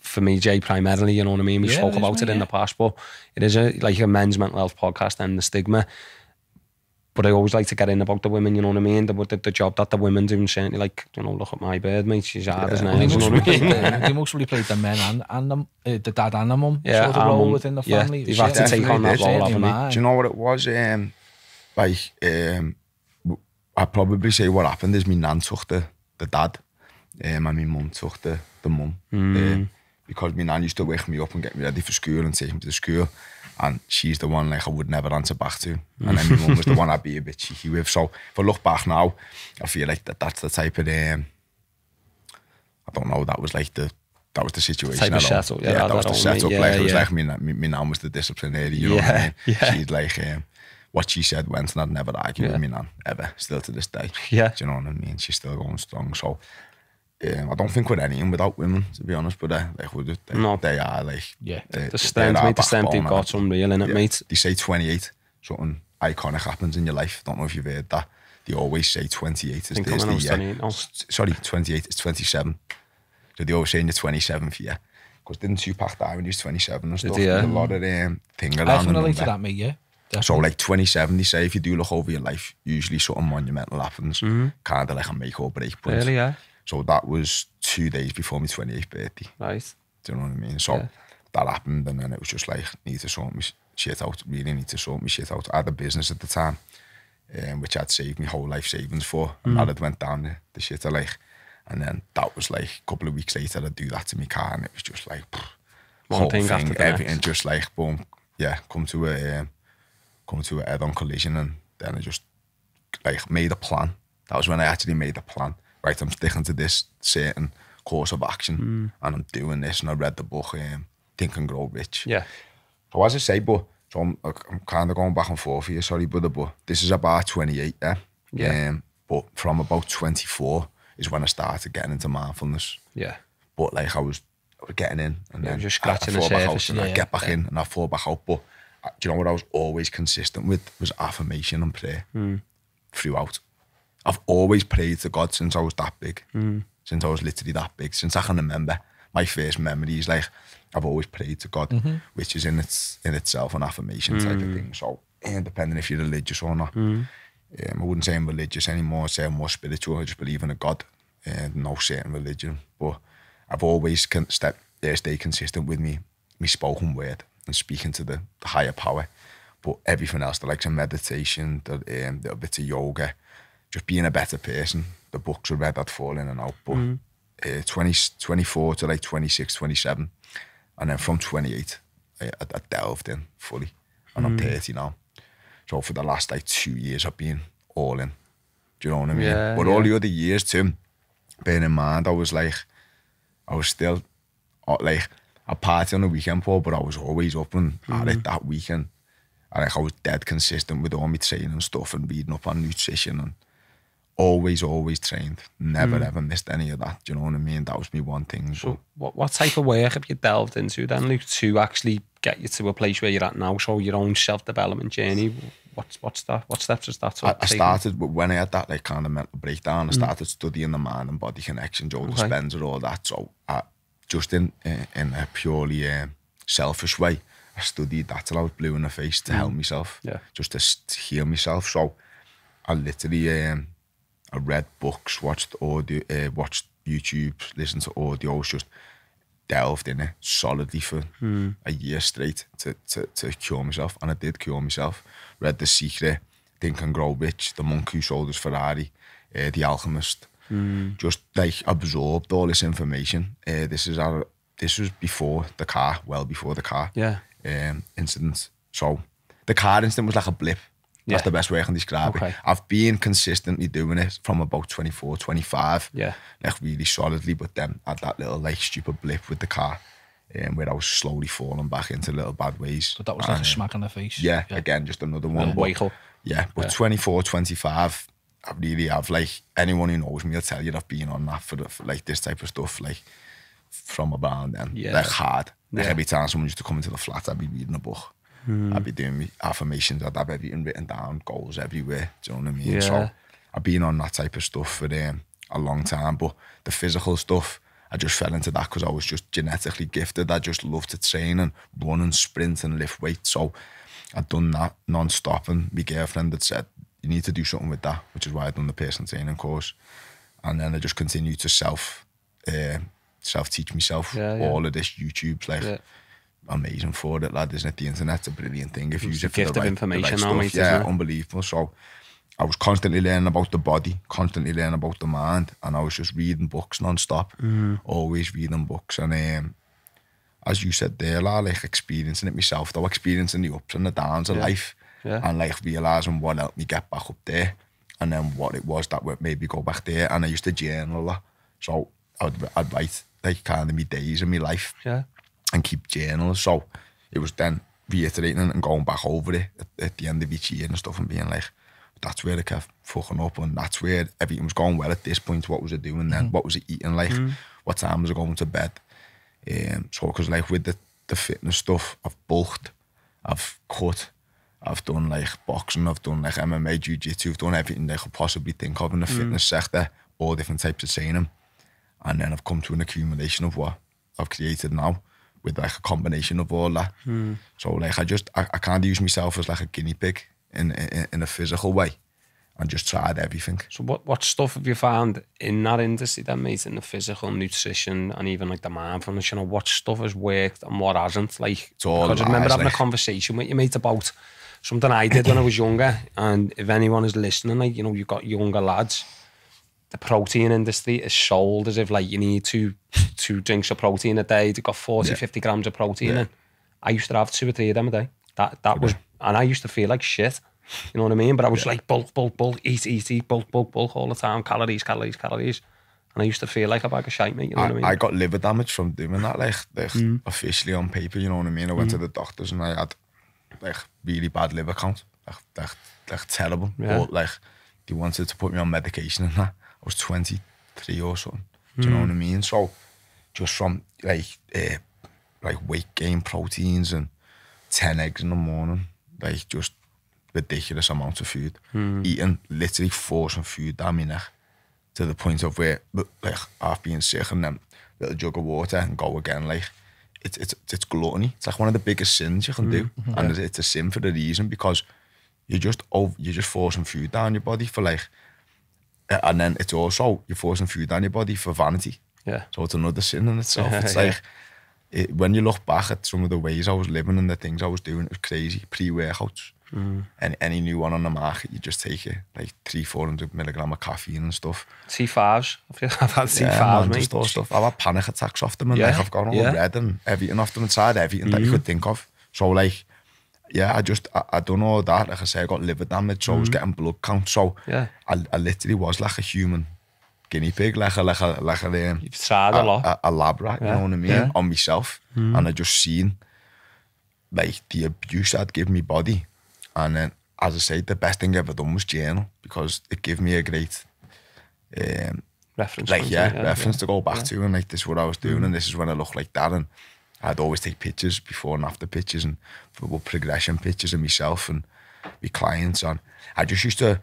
for me, Jay, primarily, you know what I mean? We spoke about it in the past, but it is a, like a men's mental health podcast and the stigma. But I always like to get in about the women, you know what I mean? The, the, the job that the women do, and certainly, like, you know, look at my bird, mate, she's hard as nails, you must [LAUGHS] they mostly played the men and, and the, uh, the dad and the mum yeah, sort of role within the family. Yeah, they've had to take on that role, haven't they? Do you know what it was? Um, like, um, I'd probably say what happened is my nan took the, the dad um, and my mum took the, the mum. Hmm. Um, because my nan used to wake me up and get me ready for school and take me to the school. And she's the one like I would never answer back to. And then my mum was the one I'd be a bit cheeky with. So if I look back now, I feel like that that's the type of um, I don't know, that was like the that was the situation. Type of yeah, yeah, that, that was the setup. Yeah, like it was like me, my, my nan was the disciplinary, you know [LAUGHS] She's like um, what she said went and I'd never argue with me nan ever, still to this day. Yeah. Do you know what I mean? She's still going strong. So Um, I don't think we're anyone without women, to be honest. But uh, like we do, they, no. they are like yeah, eh, the stent, mate. The stent they've got unreal in it, yeah. mate. They say 28, something iconic happens in your life. Don't know if you've heard that. They always say 28 is the, year. no. Sorry, 28 is 27. So they always say in the 27th year. Because didn't Tupac die when he was 27 and stuff? Did he, yeah. a lot of um, thing around. I can relate to that, mate. Yeah. Definitely. So like 27, they say if you do look over your life, usually something monumental happens, mm -hmm. kind of like a make or break point. Really, yeah. So that was two days before my 28th birthday. Nice. Do you know what I mean? So yeah. that happened and then it was just like, need to sort my shit out, really need to sort my shit out. I had a business at the time, um, which I'd saved my whole life savings for. Mm. And that mm. had went down the, the shit I like. And then that was like a couple of weeks later, I'd do that to my car and it was just like, pff, One whole thing, thing everything next. just like, boom, yeah, come to a, um, come to a head-on collision and then I just like made a plan. That was when I actually made a plan right, I'm sticking to this certain course of action mm. and I'm doing this. And I read the book, um, Think and Grow Rich. Yeah. So, as I say, but so I'm, I'm kind of going back and forth here, sorry, brother, but this is about 28, yeah? Yeah. Um, but from about 24 is when I started getting into mindfulness. Yeah. But like I was, getting in and yeah, then just scratching I, I fall back out and yeah, I get back yeah. in and I fall back out. But uh, do you know what I was always consistent with was affirmation and prayer mm. throughout. I've always prayed to God since I was that big, mm. since I was literally that big, since I can remember. My first memory is like I've always prayed to God, mm-hmm. which is in its in itself an affirmation mm. type of hmm. thing. So, depending if you're religious or not, mm. um, I wouldn't say I'm religious anymore. I'd say I'm more spiritual. I just believe in a God, and no certain religion. But I've always con- step, uh, stay consistent with me, me spoken word, and speaking to the, the higher power. But everything else, the likes of meditation, the, um, the bit of yoga, just being a better person. The books I read had fallen and out, but mm. uh, 20, 24 to like 26, 27. And then from 28, I, I, delved in fully. And mm. I'm 30 now. So for the last like two years, I've been all in. Do you know what I mean? Yeah, but yeah. all the other years too, being in mind, I was like, I was still uh, like a party on the weekend, Paul, but I was always up and mm. at it mm. that weekend. And like I was dead consistent with all my training and stuff and reading up on nutrition and always, always trained. Never mm. ever missed any of that. Do you know what I mean? That was me one thing. So, what, what type of work have you delved into then, Luke, to actually get you to a place where you're at now? So, your own self development journey. What's what's that? What steps is that? I, I started when I had that like kind of mental breakdown. I hmm. started mm. studying the mind and body connection, Joe okay. Dispenza, all that. So, I, just in in a purely uh, selfish way, I studied that till I was blue in the face to mm. help myself, yeah, just to, to heal myself. So, I literally. Um, I read books, watched audio, uh, watched YouTube, listened to audio. just delved in it solidly for mm. a year straight to, to, to cure myself. And I did cure myself. Read The Secret, Think and Grow Rich, The Monk Who Sold His Ferrari, uh, The Alchemist. Mm. Just like absorbed all this information. Uh, this is our, this was before the car, well before the car yeah. um, incident. So the car incident was like a blip yeah. That's the best way I can describe okay. it. I've been consistently doing it from about 24, 25. Yeah. Like really solidly, but then had that little like stupid blip with the car. Um, where I was slowly falling back into little bad ways. But that was and, like a uh, smack on the face. Yeah, yeah. again, just another one. Yeah. But, yeah, but yeah. 24, 25, I really have, like, anyone who knows me will tell you I've been on that for, for like, this type of stuff, like, from around then. Yeah. Like, hard. Like, every time someone used to come into the flat, I'd be reading a book. Mm. I'd be doing affirmations. I'd have everything written down, goals everywhere. Do you know what I mean? Yeah. So I've been on that type of stuff for um, a long time. But the physical stuff, I just fell into that because I was just genetically gifted. I just loved to train and run and sprint and lift weights. So I'd done that non-stop. And my girlfriend had said, you need to do something with that, which is why I'd done the personal training course. And then I just continued to self, uh, self-teach myself yeah, yeah. all of this YouTube's like... Yeah amazing for it, lad, isn't it? The internet's a brilliant thing if you use it for the, right, information the right Yeah, unbelievable. So I was constantly learning about the body, constantly learning about the mind, and I was just reading books non-stop, mm. always reading books. And um, as you said there, lad, like experiencing it myself, though, experiencing the ups and the downs yeah. of life, yeah. and like realizing what helped me get back up there, and then what it was that would maybe go back there. And I used to journal so I'd, I'd write like kind of my days and my life. Yeah and keep journals. So it was then reiterating and going back over it at, at the end of each year and stuff and being like, that's where I kept fucking up and that's where everything was going well at this point. What was it doing then? Mm. What was it eating like? Mm. What time was it going to bed? Um, so, because like with the, the fitness stuff, I've bulked, I've cut, I've done like boxing, I've done like MMA, jiu-jitsu, I've done everything they could possibly think of in the mm. fitness sector, all different types of training. And then I've come to an accumulation of what I've created now with like a combination of all that. Hmm. So like I just I, I kind of use myself as like a guinea pig in, in, in a physical way, and just tried everything. So what what stuff have you found in that industry then, mate? In the physical nutrition and even like the mindfulness, you know, what stuff has worked and what hasn't? Like because I remember having like, a conversation with your mate about something I did when I was [COUGHS] younger, and if anyone is listening, like you know, you've got younger lads the protein industry is sold as if like you need two two drinks of protein a day to got 40, yeah. 50 grams of protein yeah. in. I used to have two or three of them a day. That that okay. was and I used to feel like shit. You know what I mean? But I was yeah. like bulk, bulk, bulk, eat, eat, eat, bulk, bulk, bulk all the time, calories, calories, calories. And I used to feel like a bag of shite, mate. You know I, what I mean? I got liver damage from doing that, like, like mm. officially on paper, you know what I mean? I went mm. to the doctors and I had like really bad liver count. Like, like, like terrible. Yeah. But like they wanted to put me on medication and that. I was 23 or something. Do you mm. know what I hmm. mean? So just from like uh, like weight gain proteins and 10 eggs in the morning, like just ridiculous amounts of food, mm. eating literally forcing food down my neck to the point of where like half being sick and then little jug of water and go again. Like it's it's it's gluttony. It's like one of the biggest sins you can mm. do, hmm. mm-hmm. yeah. and it's, it's a sin for the reason because you just over, you're just forcing food down your body for like and then it's also you're forcing food on your body for vanity. Yeah. So it's another sin in itself. It's like it, when you look back at some of the ways I was living and the things I was doing, it was crazy. Pre workouts. Mm. And any new one on the market, you just take it like three, four hundred milligram of caffeine and stuff. C fives. I've had C fives, stuff. I've had panic attacks off them, and yeah. like I've gone all red and everything off them inside everything that you could think of. So like yeah, I just, I, I don't know that. Like I say, I got liver damage, so mm I was mm. getting blood count. So yeah. I, I literally was like a human guinea pig, like a, like a, like a, um, You've tried a, a lot. A, a lab rat, yeah. you know what I mean, yeah. on myself. mm And I just seen like the abuse I'd give my body. And then, as I say, the best thing I ever done was journal because it gave me a great, um, reference. Like, yeah, yeah, reference yeah. to go back yeah. to. And like, this is what I was doing, mm. and this is when I looked like that. And I'd always take pictures before and after pictures and football progression pictures of myself and my clients. And I just used to,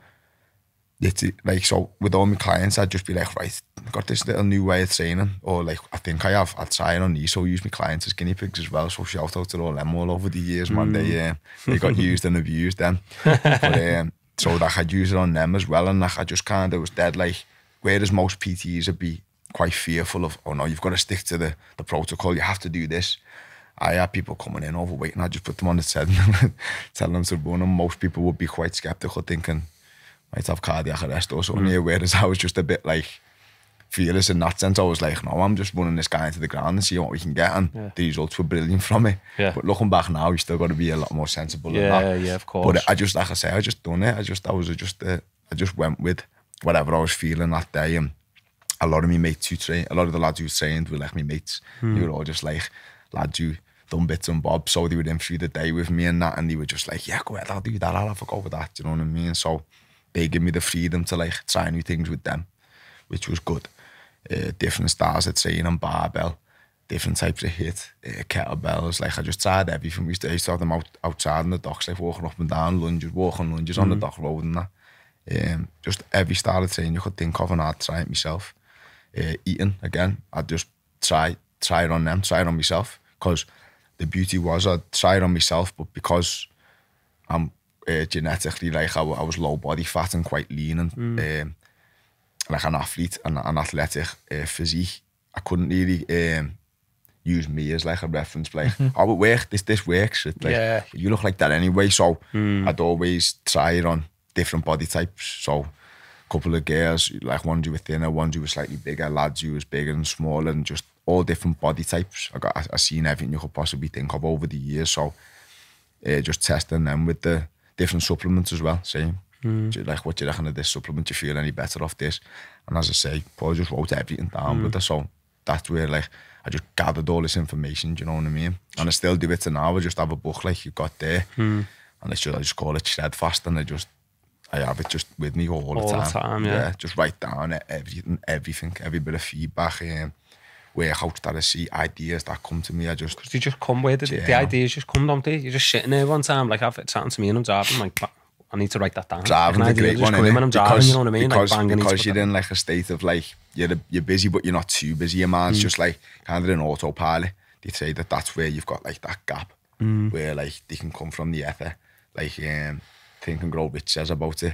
like, so with all my clients, I'd just be like, right, I've got this little new way of training, or like, I think I have. I'd try it on these, so use my clients as guinea pigs as well. So shout out to all them all over the years, mm. They, uh, they got used and abused them [LAUGHS] but, um, so that like, I'd use it on them as well. And like, I just kind of was dead, like, whereas most PTs would be quite fearful of, oh no, you've got to stick to the, the protocol, you have to do this. I had people coming in overweight and I just put them on the set and [LAUGHS] telling them to run. And most people would be quite skeptical, thinking, might have cardiac arrest or something mm. here. Whereas I was just a bit like fearless in that sense. I was like, no, I'm just running this guy into the ground and seeing what we can get. And yeah. the results were brilliant from it. Yeah. But looking back now, you still got to be a lot more sensible. Yeah, yeah, of course. But I just, like I say, I just done it. I just, I was just, uh, I just went with whatever I was feeling that day. And a lot of my mates who train, a lot of the lads who trained were like my mates. You hmm. were all just like lads who done bits and bobs. So they would in through the day with me and that, and they were just like, yeah, go ahead, I'll do that, I'll have a go with that. you know what I mean? So they give me the freedom to like try new things with them, which was good. Uh, different styles of training, on barbell, different types of hit, uh, kettlebells. Like I just tried everything. We used to, I used to have them out, outside in the docks, like walking up and down, lunges, walking lunges on the hmm. dock road and that. Um, just every style of training you could think of, and I'd try it myself. uh, eating again. I just try try it on them, try it on myself. Because the beauty was I try it on myself, but because I'm uh, genetically like I, I, was low body fat and quite lean and mm. um, like an athlete and an athletic uh, physique, I couldn't really um, use me as like a reference. Like, [LAUGHS] oh, it worked. This this works. It, like, yeah. You look like that anyway. So mm. I'd always try it on different body types. So couple of girls, like one who were thinner, one who was slightly bigger, lads who was bigger and smaller, and just all different body types. I got I, I seen everything you could possibly think of over the years. So uh, just testing them with the different supplements as well, same. Mm. You, like, what do you reckon of this supplement? Do you feel any better off this? And as I say, Paul just wrote everything down mm. with us. So that's where, like, I just gathered all this information, do you know what I mean? And I still do it to now. I just have a book like you got there. Mm. And it's just, I just call it Shred Fast and I just I have it just with me all, all the time. The time yeah. yeah. just write down e- everything, everything, every bit of feedback, um, workouts that I see, ideas that come to me. I just because you just come with it. Yeah. The ideas just come, don't they? You're just sitting there one time, like I've sat to me, and I'm driving like. I need to write that down. Driving like, a great one, isn't it? I'm driving, because, you know what I mean? Because, like, because you're in like a state of like, you're, you're busy, but you're not too busy. Your mind's mm. just like kind of an autopilot. They say that that's where you've got like that gap mm. where like they can come from the ether. Like, um, think and grow rich says about it.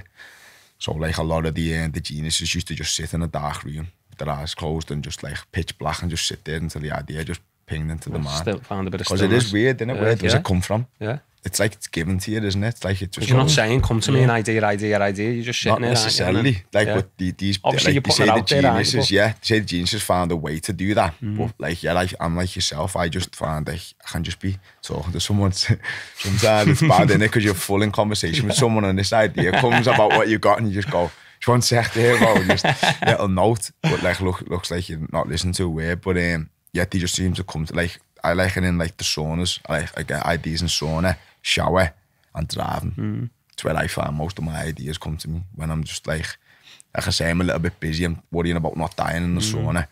So like a lot of the uh, the geniuses used to just sit in a dark room with their eyes closed and just like pitch black and just sit there until the idea just pinged into well, the mind. Still found a bit of Because it is weird, isn't it? Where does yeah. it come from? Yeah. it's like it's given to you, isn't it? Like it's just you're not saying come to me an idea, idea, idea. You're just shitting not necessarily. like yeah. what the, these obviously like, say the geniuses, there, yeah, they say the geniuses found a way to do that. But mm-hmm. like yeah, like I'm like yourself. I just find I can just be talking to someone. [LAUGHS] Sometimes it's bad in it because you're full in conversation with someone, and this idea comes about what you got, and you just go. Just one sec there, bro. Just [LAUGHS] little note, but like look, looks like you're not listening to a word. But um, yeah, they just seem to come to like I like it in like the saunas. I I get ideas in sauna shower and driving. Mm. It's where I find most of my ideas come to me when I'm just like, like I say, I'm a little bit busy. I'm worrying about not dying in the sauna.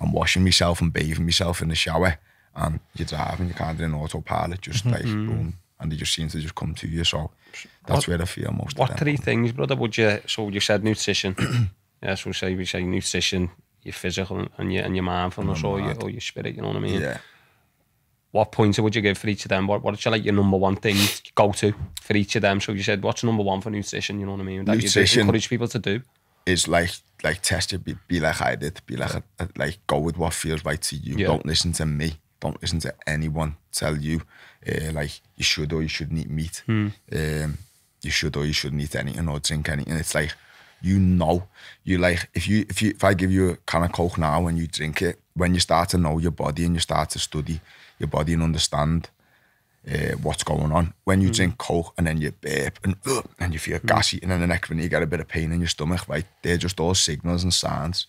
I'm washing myself and bathing myself in the shower. And you're driving, you're kind of in autopilot, just mhm. like boom. And they just seem to just come to you. So that's where I feel most. What three things, brother, would you? So you said nutrition. yeah, [CLEARS THROAT] so say we say nutrition, your physical and your and your mindfulness or your, or your spirit. You know what I mean? Yeah. what pointer would you give for each of them? What what's your like your number one thing go to for each of them? So you said what's number one for nutrition? You know what I mean? That nutrition you encourage people to do. It's like like test it. Be, be like I did. Be like uh, like go with what feels right to you. Yeah. Don't listen to me. Don't listen to anyone tell you uh, like you should or you shouldn't eat meat. Hmm. Um, you should or you shouldn't eat anything or drink anything. It's like you know you like if you if you if I give you a can of coke now and you drink it when you start to know your body and you start to study your body and understand uh, what's going on. When you mm. drink coke and then you burp and uh, and you feel mm. gassy, and then the next minute you get a bit of pain in your stomach, right? They're just all signals and signs.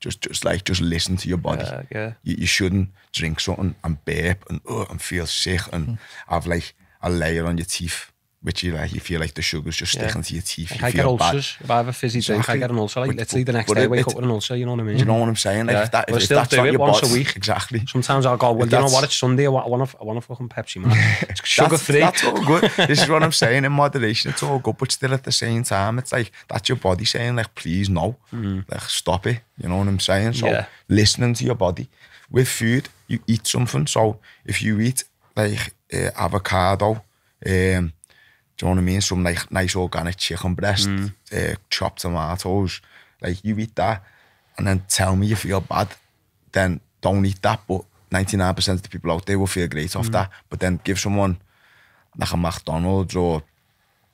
Just, just like, just listen to your body. Uh, yeah. you, you, shouldn't drink something and burp and uh, and feel sick and mm. have like a layer on your teeth which you like, you feel like the sugar's just sticking yeah. to your teeth. Like I get ulcers. Bad. If I have a fizzy drink, I get an ulcer. Like but, literally the next day, I wake up with an ulcer. You know what I mean? You know what I'm saying? Like yeah. if that, but if, still if do it once a week. Exactly. Sometimes I'll go. Well, you know what? It's Sunday. I want a, I want a fucking Pepsi, man. [LAUGHS] sugar that's, free. That's all good. this is what I'm saying. In moderation, it's all good. But still, at the same time, it's like that's your body saying, like, please no, mm. like stop it. You know what I'm saying? So yeah. listening to your body. With food, you eat something. So if you eat like uh, avocado. Um, do you know what I mean? Some nice, nice organic chicken breast, mm. uh, chopped tomatoes. Like you eat that, and then tell me you feel bad. Then don't eat that. But 99% of the people out there will feel great off mm. that. But then give someone like a McDonald's or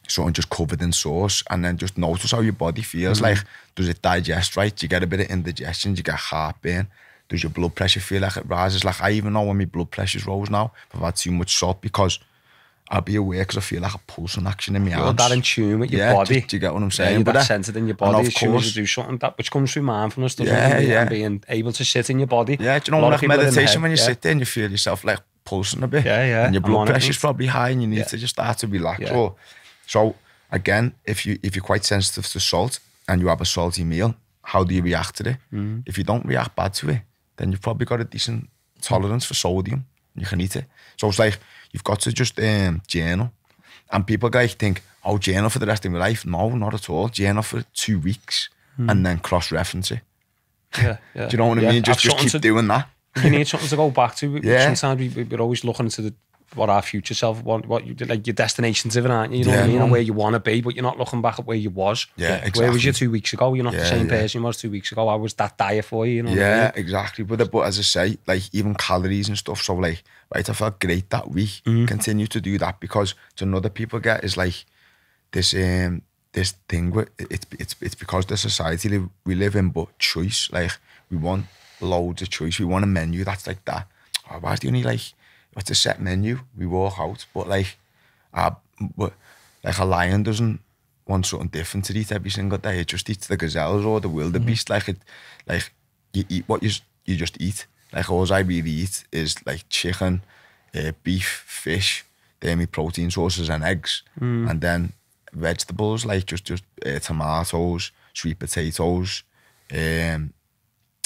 something just covered in sauce, and then just notice how your body feels. Mm. Like, does it digest right? Do you get a bit of indigestion? Do you get heartburn? Does your blood pressure feel like it rises? Like I even know when my blood pressure's rose now. I've had too much salt because I'll be aware because I feel like a pulsing action in my arms. You're that in tune with your yeah, body. Do, do, you get what I'm saying? Yeah, you're that centered uh, in your body. Of course, do something that which comes through mindfulness, doesn't yeah, it? Yeah. being able to sit in your body. Yeah, do you know like meditation when you yeah. sit there and you feel yourself like pulsing a bit. Yeah, yeah. And your blood pressure's probably high and you need yeah. to just start to relax. Yeah. So, oh, so again, if you if you're quite sensitive to salt and you have a salty meal, how do you react to it? Mm. If you don't react bad to it, then you've probably got a decent tolerance for sodium. You can eat it. So it's like You've got to just um, journal. And people like think, oh, journal for the rest of my life. No, not at all. Journal for two weeks hmm. and then cross reference it. Yeah, yeah. [LAUGHS] Do you know what yeah, I mean? Just, just keep to, doing that. You need something to go back to. [LAUGHS] Yeah. Sometimes we, are always looking into the what our future self want, what you like your destination's even, aren't you? You know yeah. what I mean? And where you want to be, but you're not looking back at where you was. Yeah, exactly. Where was you two weeks ago? You're not yeah, the same yeah. person you was two weeks ago. I was that diet for you. you know yeah, I mean? exactly. But but as I say, like even calories and stuff. So like, right, I felt great that week. Mm. Continue to do that because to another people get is like this um this thing. with it's it's it's because the society we live in, but choice. Like we want loads of choice. We want a menu that's like that. Oh, why is the only like it's a set menu. We walk out, but like, but like a lion doesn't want something different to eat every single day. It just eats the gazelles or the wildebeest. Mm -hmm. Like it, like you eat what you you just eat. Like all I really eat is like chicken, uh, beef, fish, dairy protein sources and eggs, mm. and then vegetables like just just uh, tomatoes, sweet potatoes, um,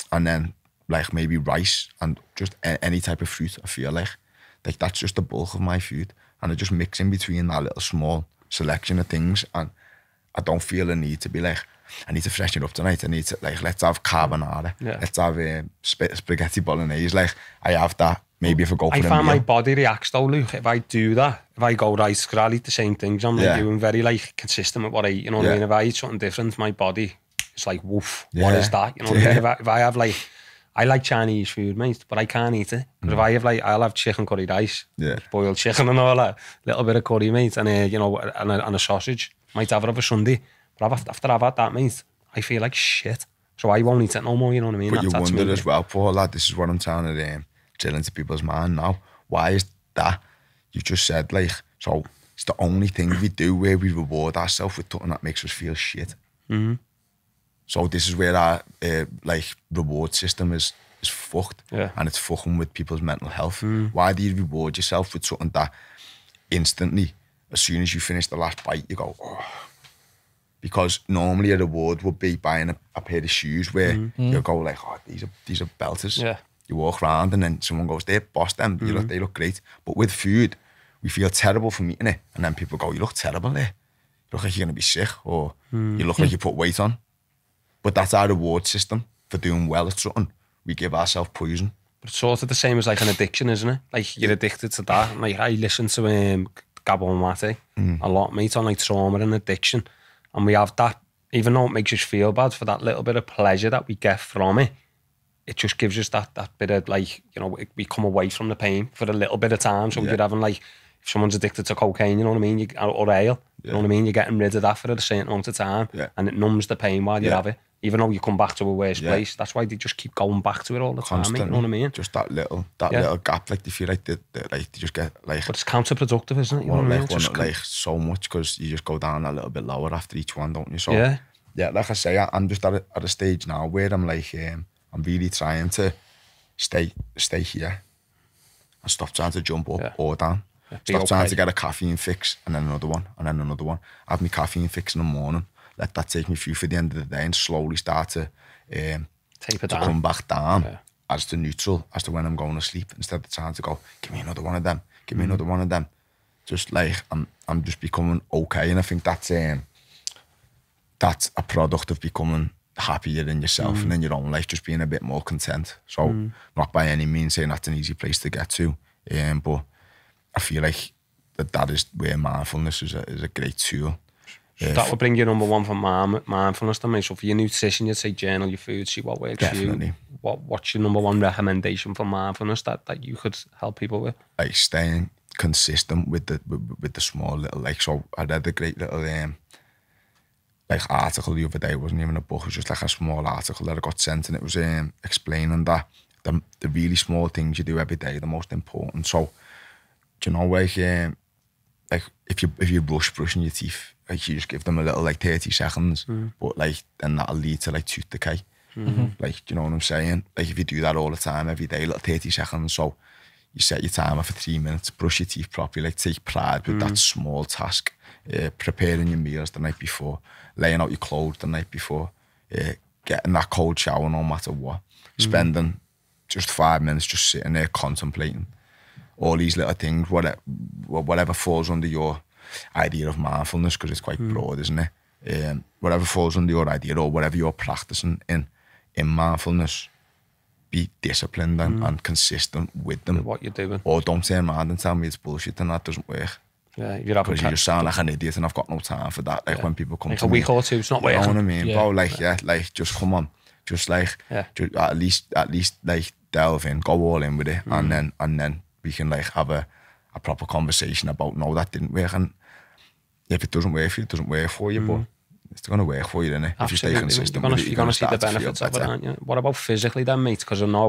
and then like maybe rice and just any type of fruit. I feel like like that's just the bulk of my food, and I just mix in between that little small selection of things, and I don't feel a need to be like. I need to freshen up tonight. I need to like let's have carbonara. Yeah. Let's have um, sp- spaghetti bolognese. Like I have that. Maybe if I go for I find my body reacts though, Luke. If I do that, if I go right, because I eat the same things, I'm doing very like consistent with what I eat. You know what I mean? If I eat something different, my body it's like woof. What is that? You know? If I, if I have like I like Chinese food, mate, but I can't eat it. But mm. if I have like, I'll have chicken curry rice, yeah, boiled chicken and all that, little bit of curry, mate, and then uh, you know, and a, and a sausage. Might have it a Sunday, but after, after I've had that, mate, I feel like shit. So I won't eat it no more. You know what I mean? But that, you wonder me, as well, poor lad. This is what I'm trying um, to um, drill into people's mind now. Why is that? You just said like, so it's the only thing we do where we reward ourselves with something that makes us feel shit. Mm-hmm. So this is where our uh, eh, like reward system is is fucked, yeah. and it's fucking with people's mental health. Mm. Why do you reward yourself with something that instantly, as soon as you finish the last bite, you go, oh. because normally a reward would be buying a, a pair of shoes where mm. you go like, oh, these are these are belters. Yeah. You walk around and then someone goes, they boss them. Mm. You look, hmm. they look great. But with food, we feel terrible for eating it, and then people go, you look terrible there. You look like you're gonna be sick, or hmm. you look like [LAUGHS] you put weight on. But that's our reward system for doing well at something. We give ourselves poison. But it's sort of the same as like an addiction, isn't it? Like you're addicted to that. Like I listen to um, Gabon Matty mm. a lot, mate, on like trauma and addiction. And we have that, even though it makes us feel bad for that little bit of pleasure that we get from it, it just gives us that that bit of like, you know, we come away from the pain for a little bit of time. So yeah. you're having like, if someone's addicted to cocaine, you know what I mean, you, or, or ale, yeah. you know what I mean, you're getting rid of that for a certain amount of time, yeah. and it numbs the pain while you have it even though you come back to a worse yeah. place. That's why they just keep going back to it all the Constantly. time. You know what I mean? Just that little, that yeah. little gap. Like they feel like they, they, like they just get like. But it's counterproductive, isn't it? You well, know what like, I mean? Just, like so much because you just go down a little bit lower after each one, don't you? So yeah, yeah. Like I say, I, am just at a, at a stage now where I'm like, um, I'm really trying to stay stay here and stop trying to jump up yeah. or down. Stop okay. trying to get a caffeine fix and then another one and then another one. I have my caffeine fix in the morning let that take me through for the end of the day and slowly start to, um, Taper to down. come back down yeah. as to neutral, as to when I'm going to sleep, instead of trying to go, give me another one of them, give me mm another one of them. Just like I'm, I'm just becoming okay, and I think that's um, that's a product of becoming happier in yourself mm. and in your own life, just being a bit more content. So, mm. not by any means saying that's an easy place to get to, um, but I feel like that that is where mindfulness is a, is a great tool Start bring you number one for mindfulness to mean, So for your nutrition, you'd say journal your food, see what works Definitely. What, what's your number one recommendation for mindfulness that, that you could help people with? Like staying consistent with the with, with the small little like so I read a great little um like article the other day. It wasn't even a book. It was just like a small article that I got sent, and it was um, explaining that the, the really small things you do every day are the most important. So, do you know like um, like if you if you brush brushing your teeth, like you just give them a little like 30 seconds, mm. but like then that'll lead to like tooth decay. Mm -hmm. [LAUGHS] Like, you know what I'm saying? Like if you do that all the time, every day, little 30 seconds. So you set your timer for three minutes, brush your teeth properly, like take pride with mm. that hmm. small task, uh, preparing your meals the night before, laying out your clothes the night before, uh, getting that cold shower no matter what, hmm. spending just five minutes just sitting there contemplating all these little things, whatever, whatever falls under your idea of mindfulness because it's quite hmm. broad, isn't it? Um, whatever falls under your idea or whatever you're practicing in in mindfulness, be disciplined and, hmm. and consistent with them. what you're doing. Or oh, don't turn around and tell me it's bullshit and that doesn't work. Yeah, you're to. Because you just sound like an idiot and I've got no time for that. Like when people come like to a week or two, it's not working. You know what I mean, bro? Like, yeah. like just come on. Just like, yeah. at least, at least like delve in, go all in with it. And hmm. then, and then we can like have a, a proper conversation about, no, that didn't work. And je hebt je tussen wave, je tussen wave for je, but It's going to work for you, then. Absolutely. If you stay consistent, to the benefits of it. What about physically, then, mate? Because I know,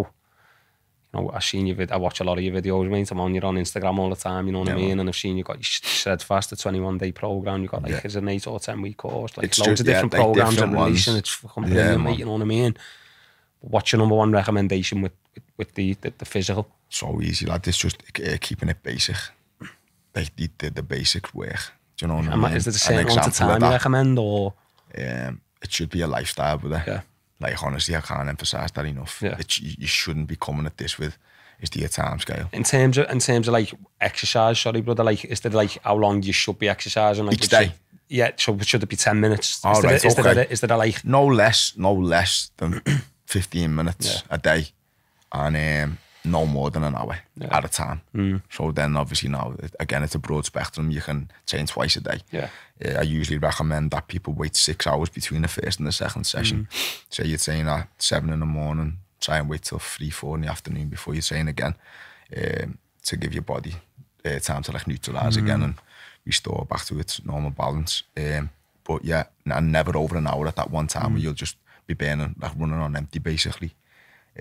you know, I've seen your vid- I watch a lot of your videos, mate. I'm on you're on Instagram all the time. You know what yeah, I mean? Man. And I've seen you got your said fast a 21 day program. You got like yeah. it's an eight or ten week course, like it's loads just, of different yeah, programs different and releasing. It's fucking brilliant, yeah, mate. You know what I mean? But what's your number one recommendation with with, with the, the, the physical? So easy, lad. It's just uh, eh, keeping it basic, like the, the the basic work. Do you know what I mean? is there the same amount of time you recommend or? Um, it should be a lifestyle with uh, it. Yeah. Like, honestly, I can't emphasize that enough. Yeah. It, you shouldn't be coming at this with, is there a time scale? In terms of, in terms of like exercise, sorry, brother, like, is there like how long you should be exercising? Like, Each day? Should, yeah, so should it be 10 minutes? All is, right, there, is, okay. there, is, there, is there like... No less, no less than 15 [CLEARS THROAT] minutes yeah. a day. And um, no more than an hour yeah. at a time. Mm. So then, obviously, now again, it's a broad spectrum. You can train twice a day. Yeah, uh, I usually recommend that people wait six hours between the first and the second session. Mm. So you train at seven in the morning, try and wait till three, four in the afternoon before you train again, um, to give your body uh, time to like neutralize mm. again and restore back to its normal balance. Um, but yeah, and never over an hour at that one time, where mm. you'll just be burning like running on empty basically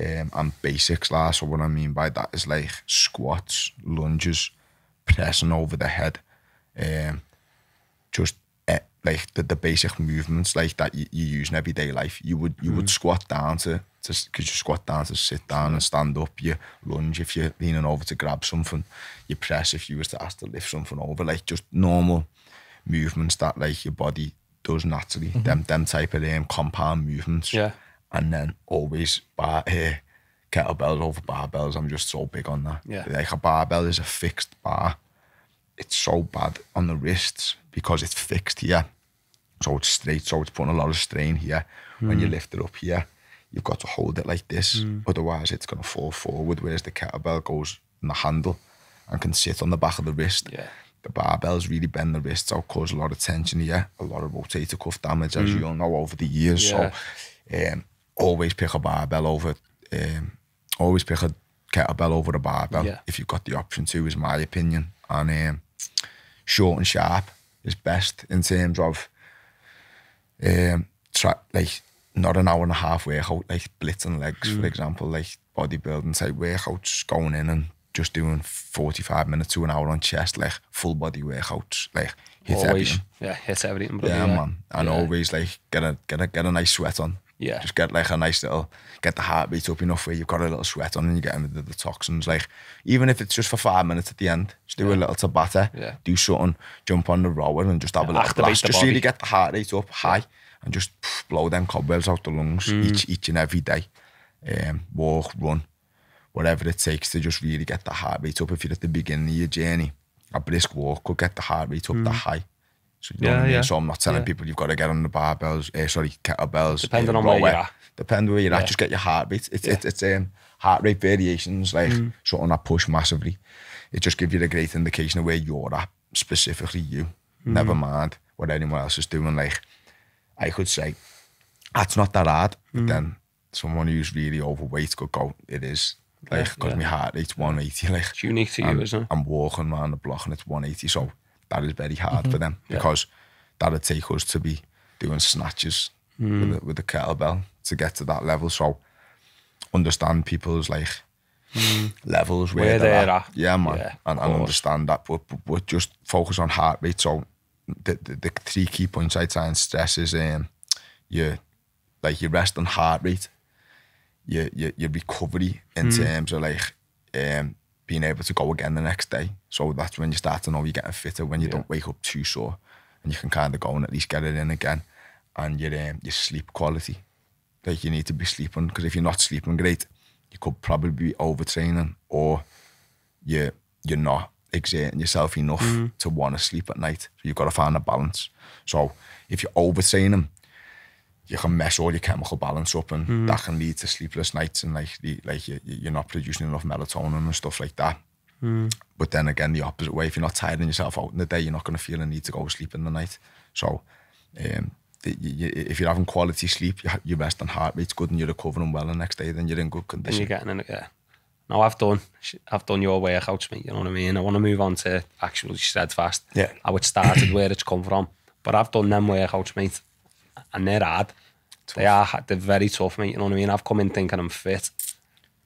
um, and basics like so what I mean by that is like squats, lunges, pressing over the head, um, just uh, like the, the basic movements like that you, you use in everyday life. You would you mm. would squat down to because you squat down to sit down and stand up. You lunge if you're leaning over to grab something. You press if you was to ask to lift something over. Like just normal movements that like your body does naturally. Mm -hmm. Them them type of um, compound movements. Yeah and then always bar, uh, kettlebells over barbells. I'm just so big on that. Yeah. Like a barbell is a fixed bar. It's so bad on the wrists because it's fixed here. So it's straight, so it's putting a lot of strain here. Mm. When you hmm. lift it up here, you've got to hold it like this. Mm. Otherwise, it's going to fall forward, whereas the kettlebell goes in the handle and can sit on the back of the wrist. Yeah. The barbells really bend the wrists out, cause a lot of tension here, a lot of rotator cuff damage, as mm. you all know over the years. Yeah. So um, always pick a barbell over, um, always pick a kettlebell over a barbell yeah. if you've got the option to, is my opinion. And um, short and sharp is best in terms of um, like not an hour and a half workout, like blitzing legs, mm. for example, like bodybuilding type workouts, going in and just doing 45 minutes to an hour on chest, like full body workouts, like hit always, everything. Yeah, hit everything. Yeah, yeah, man. And yeah. always like get a, get a, get a nice sweat on yeah. Just get like a nice little, get the heartbeat up enough where you've got a little sweat on and you get rid of the toxins. Like, even if it's just for five minutes at the end, just do yeah. a little Tabata, yeah. do something, jump on the rower and just have yeah, a little blast. Just really get the heart rate up high and just blow them cobwebs out the lungs mm. each, each and every day. Um, walk, run, whatever it takes to just really get the heart rate up. If you're at the beginning of your journey, a brisk walk could get the heart rate up mm. that high. So you know yeah, I mean? yeah. So I'm not telling yeah. people you've got to get on the barbells, uh, sorry, kettlebells. Depending uh, on where, you're at. Depending where you're yeah. at, just get your heart rate. It's, yeah. it's, it's um, heart rate variations, like mm. something a push massively. It just gives you a great indication of where you're at, specifically you. Mm. Never mind what anyone else is doing. Like, I could say, that's not that hard, but mm. then someone who's really overweight could go, it is. Like, because yeah. my heart rate's 180. [LAUGHS] Like, it's unique to you, isn't it? I'm walking around the block and it's 180, so that is very hard mm -hmm. for mm-hmm. them because yeah. that would take us to be doing snatches mm. with, the, with, kettlebell to get to that level. So understand people's like mm. levels where, where they're, they're at. at. Yeah, man, yeah, and, and understand that. But, but, but, just focus on heart rate. So the, the, the three key points I try and stress is um, your like your rest and heart rate, your your, your recovery in mm. terms of like um, being able to go again the next day. So that's when you start to know you're getting fitter, when you yeah. don't wake up too sore and you can kind of go and at least get it in again. And your, um, your sleep quality, like you need to be sleeping because if you're not sleeping great, you could probably be overtraining or you you're not exerting yourself enough mm. to want to sleep at night. So you've got to find a balance. So if you're overtraining, you can mess all your chemical balance up, and mm. that can lead to sleepless nights and like the, like you, you're not producing enough melatonin and stuff like that. Mm. But then again, the opposite way, if you're not tiring yourself out in the day, you're not going to feel a need to go sleep in the night. So, um, if you're having quality sleep, you're rest and heart rate's good, and you're recovering well the next day, then you're in good condition. And you're getting in, yeah. Now I've done, I've done your workouts, mate. You know what I mean. I want to move on to actually steadfast. Yeah. How it started, where it's come from. But I've done them workouts, mate and they're hard. Tough. They are. They're very tough, mate. You know what I mean? I've come in thinking I'm fit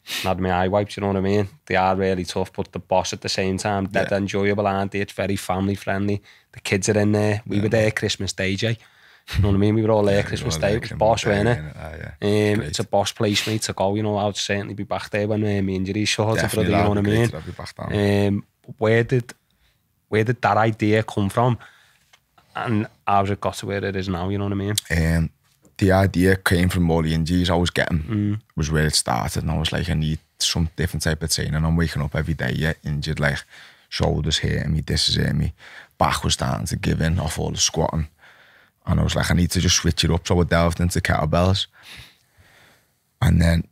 and had my eye wiped, you know what I mean? They are really tough, but the boss at the same time, dead yeah. enjoyable, aren't they? It's very family friendly. The kids are in there. We yeah. were there Christmas Day, Jay. You know what I mean? We were all [LAUGHS] there yeah, Christmas Day. It was boss, weren't it? Oh, yeah. um, it's a boss place, mate, to go. You know, I'd certainly be back there when um, my injury's short, brother, you know what I mean? Um, where did where did that idea come from? and I was got to where it is now. You know what I mean? And the idea came from all the injuries I was getting. Mm. Was where it started, and I was like, I need some different type of training. I'm waking up every day, yeah, injured, like shoulders hurting me, this is hurting me, back was starting to give in off all the squatting, and I was like, I need to just switch it up. So I delved into kettlebells, and then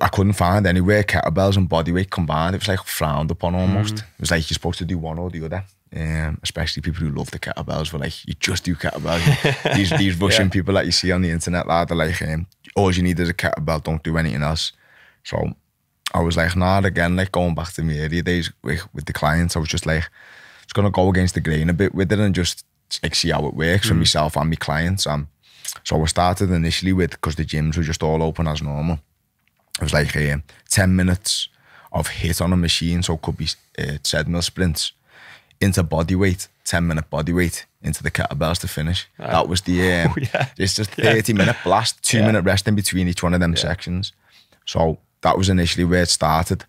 I couldn't find anywhere kettlebells and bodyweight combined. It was like frowned upon almost. Mm. It was like you're supposed to do one or the other. um, especially people who love the kettlebells, were like, you just do kettlebells. these these [LAUGHS] Russian yeah. people that you see on the internet, lad, they're like, um, all you need is a kettlebell, don't do anything else. So I was like, nah, again, like going back to my earlier days with, with the clients, I was just like, just gonna go against the grain a bit with it and just like see how it works mm. for myself and my clients. Um, so I started initially with, because the gyms were just all open as normal. It was like um, 10 minutes of hit on a machine, so it could be uh, treadmill sprints into body weight, 10 minute body weight into the kettlebells to finish. That was the, [LAUGHS] oh, um, oh, yeah. it's just [LAUGHS] 30 yeah. minute blast, two yeah. minute rest in between each one of them sections. So that was initially where it started.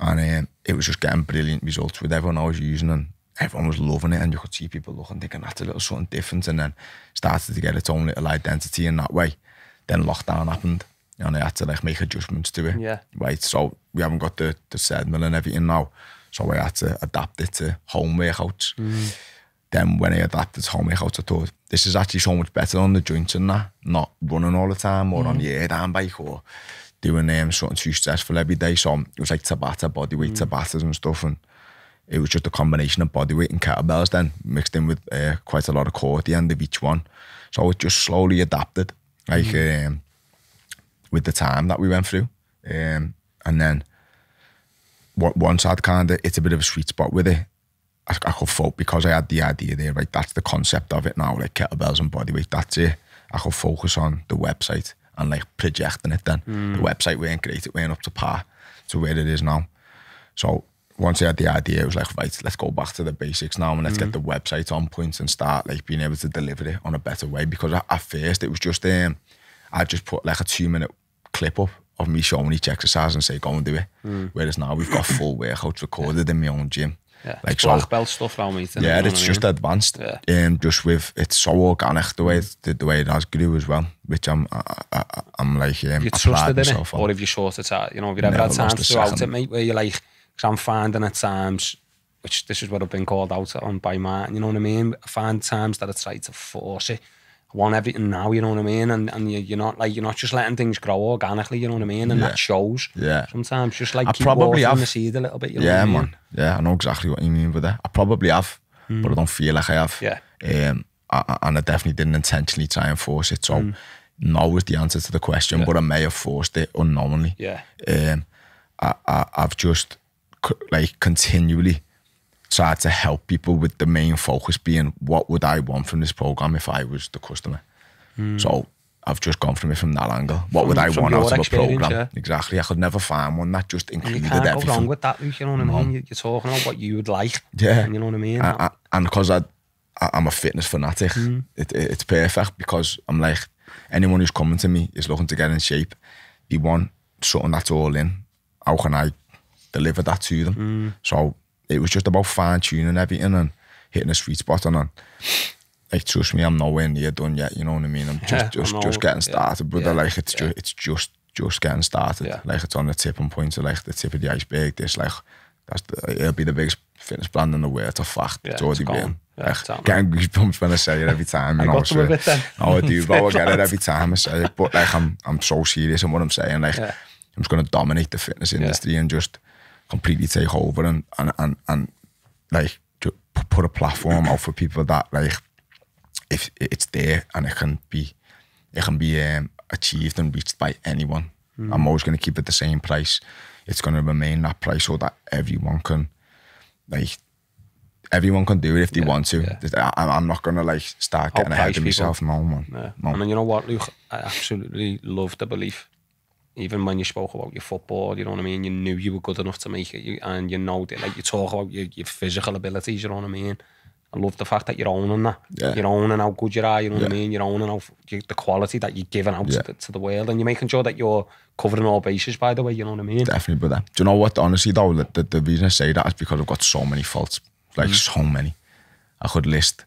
And um, it was just getting brilliant results with everyone I was using and everyone was loving it. And you could see people looking, thinking that's a little something different. And then started to get its own little identity in that way. Then lockdown happened and I had to like make adjustments to it. Yeah. Right. So we haven't got the, the treadmill and everything now. So I had to adapt it to home workouts. Mm. Then when I adapted to home workouts, I thought, this is actually so much better on the joints and that, not running all the time or mm. on the air down bike or doing um, something too stressful every day. So it was like Tabata, bodyweight mm. Tabatas and stuff. And it was just a combination of bodyweight and kettlebells then mixed in with uh, quite a lot of core at the end of each one. So it just slowly adapted, like mm. um, with the time that we went through. Um, and then once I'd kind of it's a bit of a sweet spot with it, I, I could focus because I had the idea there, right? That's the concept of it now, like kettlebells and bodyweight. That's it. I could focus on the website and like projecting it. Then mm. the website weren't great; it weren't up to par to where it is now. So once I had the idea, it was like, right, let's go back to the basics now and let's mm. get hmm. the website on point and start like being able to deliver it on a better way. Because at, first it was just um, I just put like a two minute clip up of me showing each exercise and say, go and do it. Mm. Whereas now we've got full workouts recorded in my own gym. Yeah, like so, black belt stuff now, mate. Yeah, it's just mean? advanced. Yeah. Um, just with it's so organic the way the, the way it has grew as well, which I'm I, I, I'm like um, you trusted in it, or if you short it out, you know, have you ever had times throughout it, mate, where you're like, because I'm finding at times, which this is what I've been called out on by Martin, you know what I mean? I find times that I try to force it. want everything now, you know what I mean? And and you, are not like you're not just letting things grow organically, you know what I mean? And yeah. that shows. Yeah. Sometimes just like I keep probably have, the seed a little bit. You know yeah, man. I mean? Yeah, I know exactly what you mean with that. I probably have, mm. but I don't feel like I have. Yeah. Um, I, and I definitely didn't intentionally try and force it. So mm. no was the answer to the question, yeah. but I may have forced it unknowingly. Yeah. Um, I, I I've just like continually try to help people with the main focus being what would I want from this program if I was the customer. Mm. So I've just gone from it from that angle. What from, would I want out of a program? Yeah. Exactly. I could never find one that just included and you can't everything. Go wrong with that, Luke, you know what I mean? You're talking about what you would like. Yeah. You know what I mean? I, I, and because I, am a fitness fanatic, mm. it, it, it's perfect because I'm like, anyone who's coming to me is looking to get in shape. They want something that's all in. How can I deliver that to them? Mm. So it was just about fine tuning everything and hitting a sweet spot. And like, trust me, I'm nowhere near done yet. You know what I mean? I'm just, just, just getting started, But Like, it's just, it's just, just getting started. Like, it's on the tipping point. of like, the tip of the iceberg. This, like, that's the, it'll be the biggest fitness brand in the world. It's a fact. it's already been. like, getting goosebumps when I say it every time. [LAUGHS] I got so, a bit then. I do, [LAUGHS] but I get it every time I say it. But like, I'm, I'm so serious in what I'm saying. Like, I'm just going to dominate the fitness industry and just completely take over and and and, and like put a platform out for people that like if it's there and it can be it can be um, achieved and reached by anyone. Mm. I'm always going to keep it the same price. It's going to remain that price so that everyone can like everyone can do it if they yeah, want to. Yeah. I, am not going to like start getting ahead of myself. No, man. Yeah. No. I mean, you know what, Luke? I absolutely love the belief even when you spoke about your football, you know what I mean? You knew you were good enough to make it, and you know that. Like you talk about your, your physical abilities, you know what I mean? I love the fact that you're owning that. Yeah. You're owning how good you are, you know yeah. what I mean? You're owning how, you, the quality that you're giving out yeah. to, the, to, the, world, and you're making sure that you're covering all bases, by the way, you know what I mean? Definitely, brother. Do you know what? Honestly, though, the, the reason I say that is because I've got so many faults, like mm. so many. I could list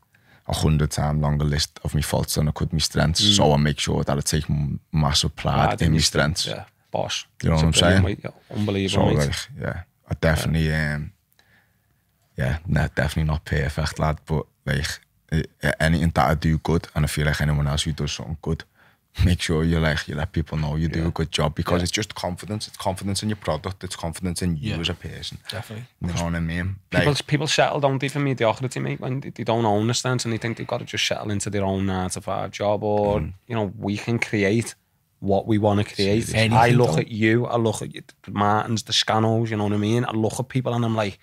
a hundred time longer list of my faults than I could my strengths. So mm. I make sure that I take massive pride, in my strengths. Yeah, boss. You know what I'm saying? Unbelievable. So like, yeah, I definitely, yeah. um, yeah, no, definitely not perfect, lad. But like anything that I do good, and I feel like anyone else who does something good, [LAUGHS] make sure you're like you let people know you do yeah. a good job because yeah. it's just confidence. It's confidence in your product. It's confidence in you yeah. as a person. Definitely. You know what I mean? Like, people, people settle, don't they, for mediocrity, mate, when they, don't own the stance and they think they've got to just settle into their own nine to five job or, mm. you know, we can create what we want to create. I look don't. at you, I look at you, the Martins, the Scanos, you know what I mean? I look at people and I'm like,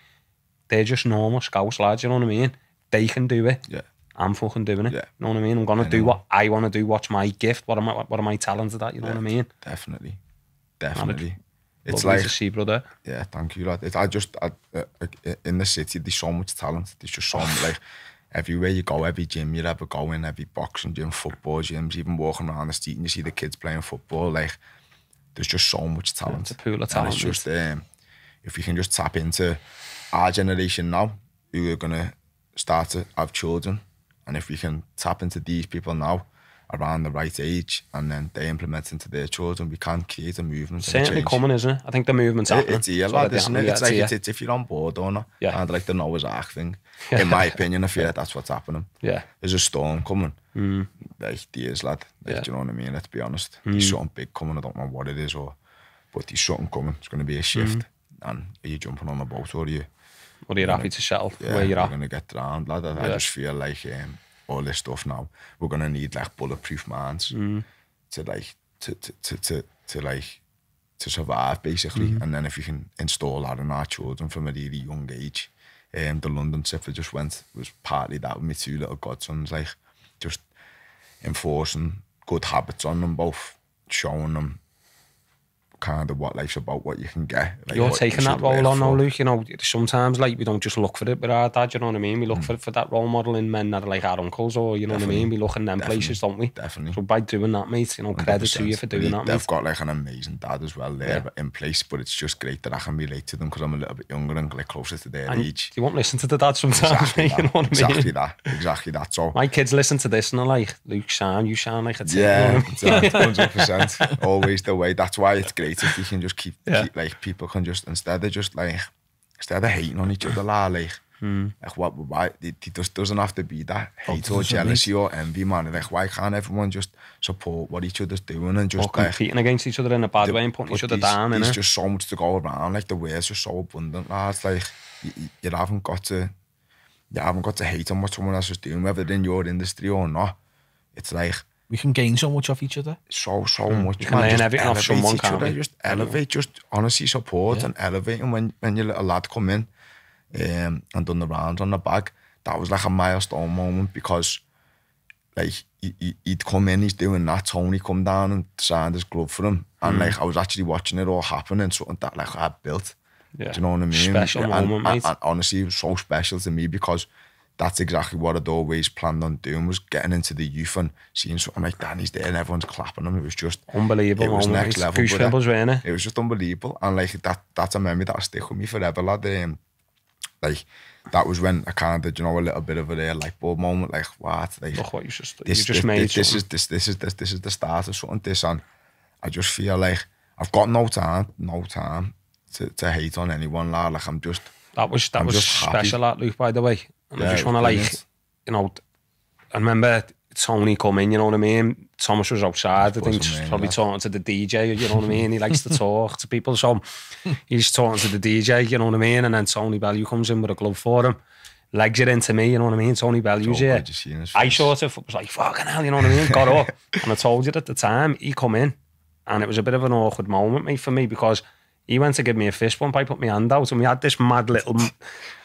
they're just normal scouts, lads, you know what I mean? They can do it. Yeah. I'm fucking doing it. Yeah. You know what I mean? I'm gonna do what I want to do. Watch my gift? What am I? What am I talented at? You know yeah, what I mean? Definitely, definitely. it's, like to see, brother. Yeah, thank you, lad. It, I just I, uh, in the city, there's so much talent. There's just so much, [SIGHS] like everywhere you go, every gym you ever go in, every boxing gym, football gyms, even walking around the street and you see the kids playing football. Like there's just so much talent. Yeah, it's a pool of talent. And it's just um, if you can just tap into our generation now, who are gonna start to have children and if we can tap into these people now around the right age and then they implement into their children, we can create a movement. Certainly a coming, isn't it? I think the movement's it, happening. It's here, lad, isn't it? It's like it's, it's, if you're on board or not. Yeah. And like the Noah's Ark thing, yeah. [LAUGHS] in my opinion, I feel like that's what's happening. Yeah. There's a storm coming. Mm. Like, there is, lad. Like, yeah. Do you know what I mean? Let's be honest. Mm. There's something big coming. I don't know what it is or, but there's something coming. It's going to be a shift. Mm. And are you jumping on the boat or are you what are you happy to settle? Yeah, where you're at? We're going to get around, lad. I, yeah. I just feel like um, all this stuff now, we're going to need like bulletproof minds mm. to like, to, to, to, to, to like, to survive basically. Mm And then if you can install that in our children from a really young age, um, the London trip I just went was partly that with my two little godsons, like just enforcing good habits on them both, showing them kind of what life's about, what you can get. Like You're taking you that role on now, Luke. You know, sometimes like we don't just look for it with uh, our dad. You know what I mean? We look mm. for for that role model in men that are like our uncles, or you know definitely, what I mean? We look in them definitely, places, don't we? Definitely. So by doing that, mate, you know, credit to you for doing that. They've mate. got like an amazing dad as well there yeah. in place, but it's just great that I can relate to them because I'm a little bit younger and like closer to their and age. You won't listen to the dad sometimes. Exactly that, you know what I mean? Exactly that. Exactly that. So my kids listen to this and they're like, Luke, sound you sound like a teen. Yeah, [LAUGHS] hundred percent. Always the way. That's why it's great creative, you can just keep, yeah. keep, like people can just instead of just like instead of hating on each other, like, like like what why it, it just doesn't have to be that hate or jealousy or envy, man. Like why can't everyone just support what each other's doing and just or competing like, against each other in a bad the, way and putting each other down? There's just so much to go around. Like the words are so abundant, lads. Like you, you haven't got to you haven't got to hate on what someone else is doing, whether in your industry or not. It's like we can gain so much off each other. So so mm. much. You can learn everything off someone, can Just elevate, just honestly support yeah. and elevate. And when when your little lad come in, um, and done the rounds on the back, that was like a milestone moment because, like he, he would come in, he's doing that. Tony come down and signed his glove for him, and mm. like I was actually watching it all happen and something that like I built. Yeah. Do you know what I mean? Special and, moment, and, and, honestly, it was so special to me because that's exactly what I'd always planned on doing was getting into the youth and seeing something like that. And he's there and everyone's clapping him. It was just unbelievable. It was next level. it? It was just unbelievable. And like that, that's a memory that'll stick with me forever, lad. Um, like that was when I kind of, you know, a little bit of a uh, light bulb moment. Like what? Like, Look what you just, this, you just this, made. This, this, is this, this is this, this is the start of something. This and I just feel like I've got no time, no time to, to hate on anyone, lad. Like I'm just. That was that I'm was special, happy. that Luke. By the way, and yeah, I just want to like, you know, I remember Tony come in. You know what I mean? Thomas was outside. I think probably that. talking to the DJ. You know what I mean? He likes to talk to people, so [LAUGHS] he's talking to the DJ. You know what I mean? And then Tony Bellew comes in with a glove for him. Legs it into me, you know what I mean? Tony Bellew's here. I sort of was like, fucking hell, you know what I mean? Got up. [LAUGHS] and I told you at the time, he come in. And it was a bit of an awkward moment, mate, for me, because He went to give me a fist one pipe, put me hand out, and we had this mad little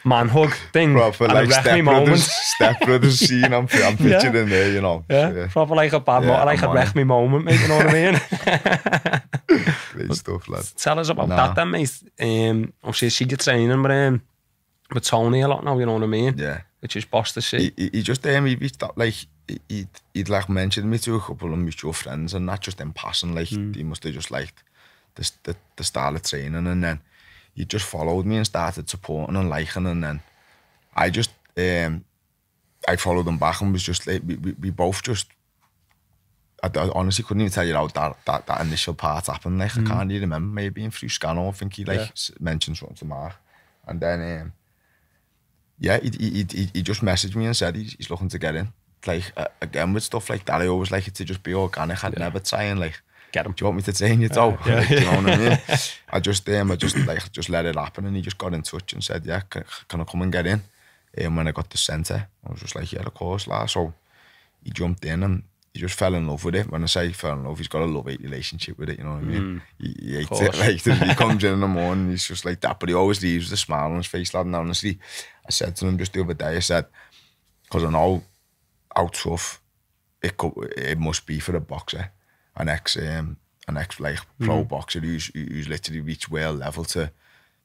man hug thing. Proper and like step brothers, [LAUGHS] step brothers scene. I'm, I'm picturing [LAUGHS] there, you know. Yeah. yeah. Proper like a bad, yeah, mo- like a wreck me moment, mate. You know what I mean? [LAUGHS] Great stuff, lad. Tell us about nah. that, then, mate. Um, obviously, she gets training, with um, with Tony a lot now. You know what I mean? Yeah. Which is boss to see. He, he just um, he reached like he'd, he'd like mentioned me to a couple of mutual friends, and not just in passing. Like mm. he must have just liked the, the, the style of training. And then he just followed me and started supporting and liking. And then I just, um, I followed him back and was just like, we, we, we both just, I, I, honestly couldn't even tell you how that, that, that initial part happened. Like, mm. I can't even remember, maybe in through Scano, I think he like yeah. mentioned something to Mark. And then, um, yeah, he, he, he, he just messaged me and said he's, he's looking to get in. Like, uh, again, with stuff like that, I always like it to just be organic. I'd yeah. never try and like, Get him. Do you want me to train you, though? Yeah. Like, you know what I mean? [LAUGHS] I just, um, I just, like, just let it happen. And he just got in touch and said, yeah, can, can I come and get in? And um, when I got the centre, I was just like, yeah, of course, lad. So he jumped in and he just fell in love with it. When I say he fell in love, he's got a love-hate relationship with it, you know what I mean? Mm, he, he hates it, like, he [LAUGHS] comes in in the morning, he's just like that, but he always leaves a smile on his face, lad, and honestly, I said to him just the other day, I said, because I know how tough it, could, it must be for a boxer an ex um, an ex like pro mm. boxer who's who's literally reached world level to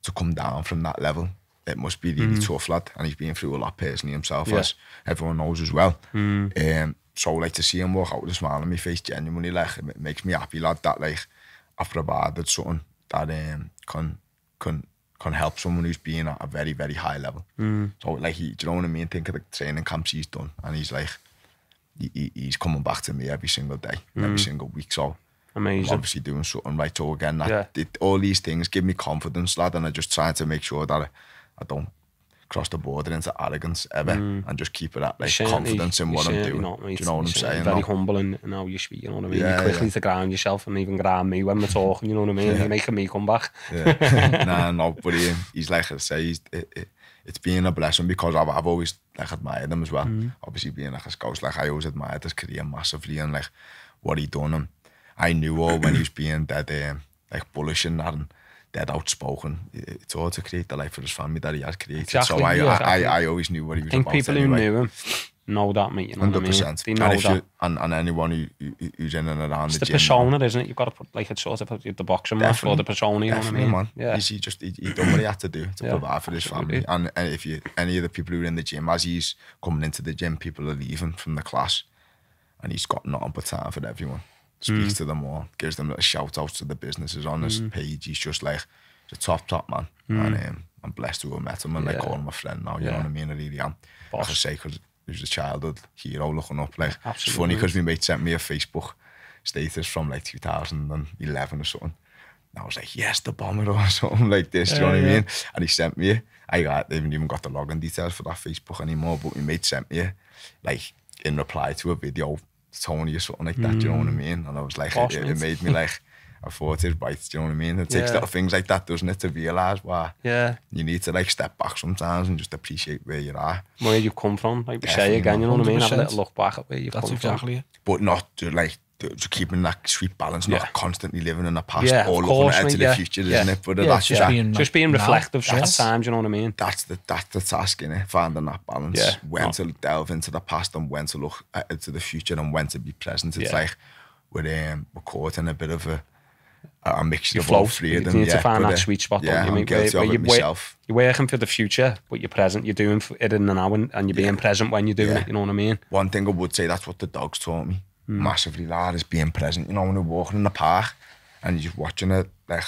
to come down from that level. It must be really mm. tough, lad, and he's been through a lot personally himself, yeah. as everyone knows as well. Mm. Um, so like to see him walk out with a smile on my face, genuinely, like it makes me happy, lad. That like I've provided something that um can can can help someone who's been at a very very high level. Mm. So like he, do you know what I mean? Think of the training camps he's done, and he's like he, he's coming back to me every single day, mm. every single week. So Amazing. I'm obviously doing something right. So again, that, yeah. it, all these things give me confidence, lad, and I just trying to make sure that I, I don't across the border into arrogance ever hmm. and just keep it at like confidence in what I'm doing. Do you know what I'm uh, saying? Very humble and now how you speak, you know what I mean? Yeah, you quickly to ground yourself and even ground me when we're talking, you know what I mean? making me come back. Yeah. [LAUGHS] [LAUGHS] nah, no, but he's like I say, he's, it, it, it's been a blessing because I've, I've always like admired him as well. Hmm. Obviously being like a scout, like I always admired his career massively and like what he done and I knew all when he was being that um, like bullish and that and Dead outspoken. It's all to create the life for his family that he has created. Exactly, so I, yeah, exactly. I, I, always knew what he was I think people anyway. who knew him know that, mate. You know 100%. I mean? They know and that. You, and, and anyone who, who, who's in and around it's the, the persona, isn't it? You've got to put, like, it's sort of the boxing match or the persona, you know what I mean? Man. Yeah. He's, he just, he, he done what he had to do to yeah, provide for his family. And, and if you, any of the people who are in the gym, as he's coming into the gym, people are leaving from the class and he's got nothing but time for everyone. Speaks mm. to them all, gives them a shout out to the businesses on his mm. page. He's just like he's a top, top man. And mm. um, I'm blessed to have met him and yeah. like call him a friend now. You yeah. know what I mean? I really am. Boss. Like I say, because he was a childhood hero looking up. Like, Absolutely. it's funny because my mate sent me a Facebook status from like 2011 or something. And I was like, yes, the bomber [LAUGHS] or something like this, yeah, you know what yeah. I mean? And he sent me I got, they haven't even got the login details for that Facebook anymore, but my mate sent me like in reply to a video Tony or something like that. Mm. Do you know what I mm. mean? And I was like, it, it, made me [LAUGHS] like, I thought it right. Do you know what I mean? It takes yeah. little things like that, doesn't it, to realize why? Yeah. You need to like step back sometimes and just appreciate where you are, where you come from. Like say again, you know what I mean? Have a little look back at where you've come exactly from. But not to like to keeping that sweet balance, not constantly living in the past yeah, or looking ahead to the future, isn't it? But that's just, that, being, just being reflective sometimes. you know what I mean? That's the that's the task, in it, finding that balance. Yeah. When no. to delve into the past and when to look ahead to the future and when to be present. It's like we're, um, we're caught in a bit of a a mixture of float. all three of them. You need yeah, to find that uh, sweet spot. Yeah, you, I'm guilty where, where you, myself. You're working for the future, but you're present. You're doing it in the now, and, and you're yeah. being present when you're doing yeah. it. You know what I mean? One thing I would say that's what the dogs taught me. Mm. massively loud as being present. You know, when you're walking in the park and you're just watching it like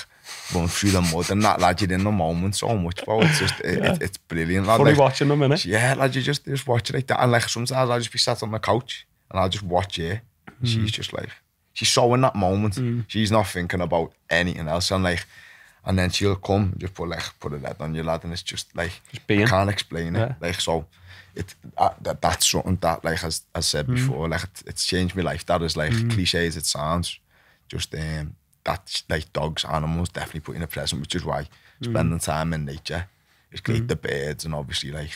run through the mud and that lad, you're in the moment so much, bro. It's just it, yeah. it, it's brilliant. Lad. Funny like, watching them, innit? Yeah, lad, you just just watch it like that. And like sometimes I'll just be sat on the couch and I'll just watch her. Mm. She's just like she's so in that moment. Mm. She's not thinking about anything else. And like and then she'll come just put like put a head on your lad and it's just like just being. I can't explain it. Yeah. Like so it uh, that that's something that like as I said hmm. before, like it's changed my life. That is like mm. cliche as it sounds, just um, that like dogs, animals definitely putting a present, which is why hmm. spending time in nature is great. Hmm. The birds and obviously like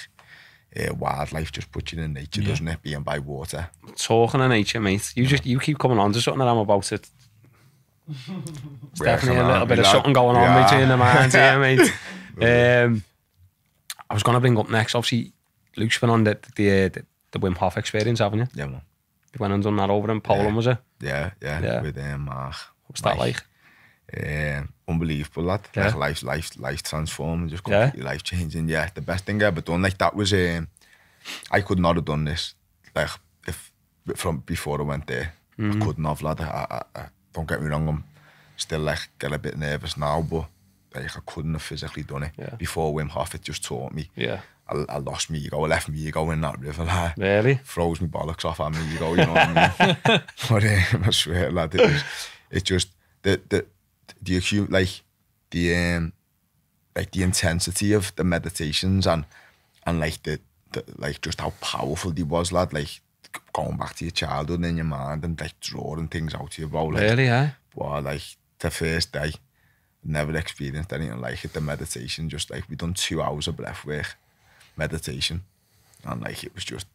uh, wildlife just puts you in nature, yeah. doesn't it? Being by water. Talking of nature, mate. You yeah. just you keep coming on to something that I'm about it. It's [LAUGHS] definitely a little bit of something going on yeah. between the minds here, [LAUGHS] mate. Um, I was going to bring up next, obviously, Luke's been on the the, the, the Wim Hof experience, haven't you? Yeah, man. You went and done that over in Poland, was it? Yeah, yeah, yeah. with him. Uh, What's that like? Uh, unbelievable, lad. Yeah. Like life, life, life transforming, just completely life changing. Yeah, the best thing I ever done. Like that was, um, I could not have done this. Like if from before I went there, I mhm. couldn't have, lad. I, I, don't get me wrong, I'm still like get a bit nervous now, but like I couldn't have physically done it before Wim Hof. It just taught me. Yeah, I, I lost me ego. I left me ego in that river. Like, really? Froze me bollocks off at me ego, you know what I mean? [LAUGHS] but um, I swear, lad, it, was, it just, the, the, the, the, like, the, um, like the intensity of the meditations and, and like the, the, like just how powerful he was, lad. Like going back to your childhood and in your mind and like drawing things out to your bro. Like, really, yeah. Well, like the first day, never experienced anything like it. The meditation, just like we done two hours of breath work, meditation, and like it was just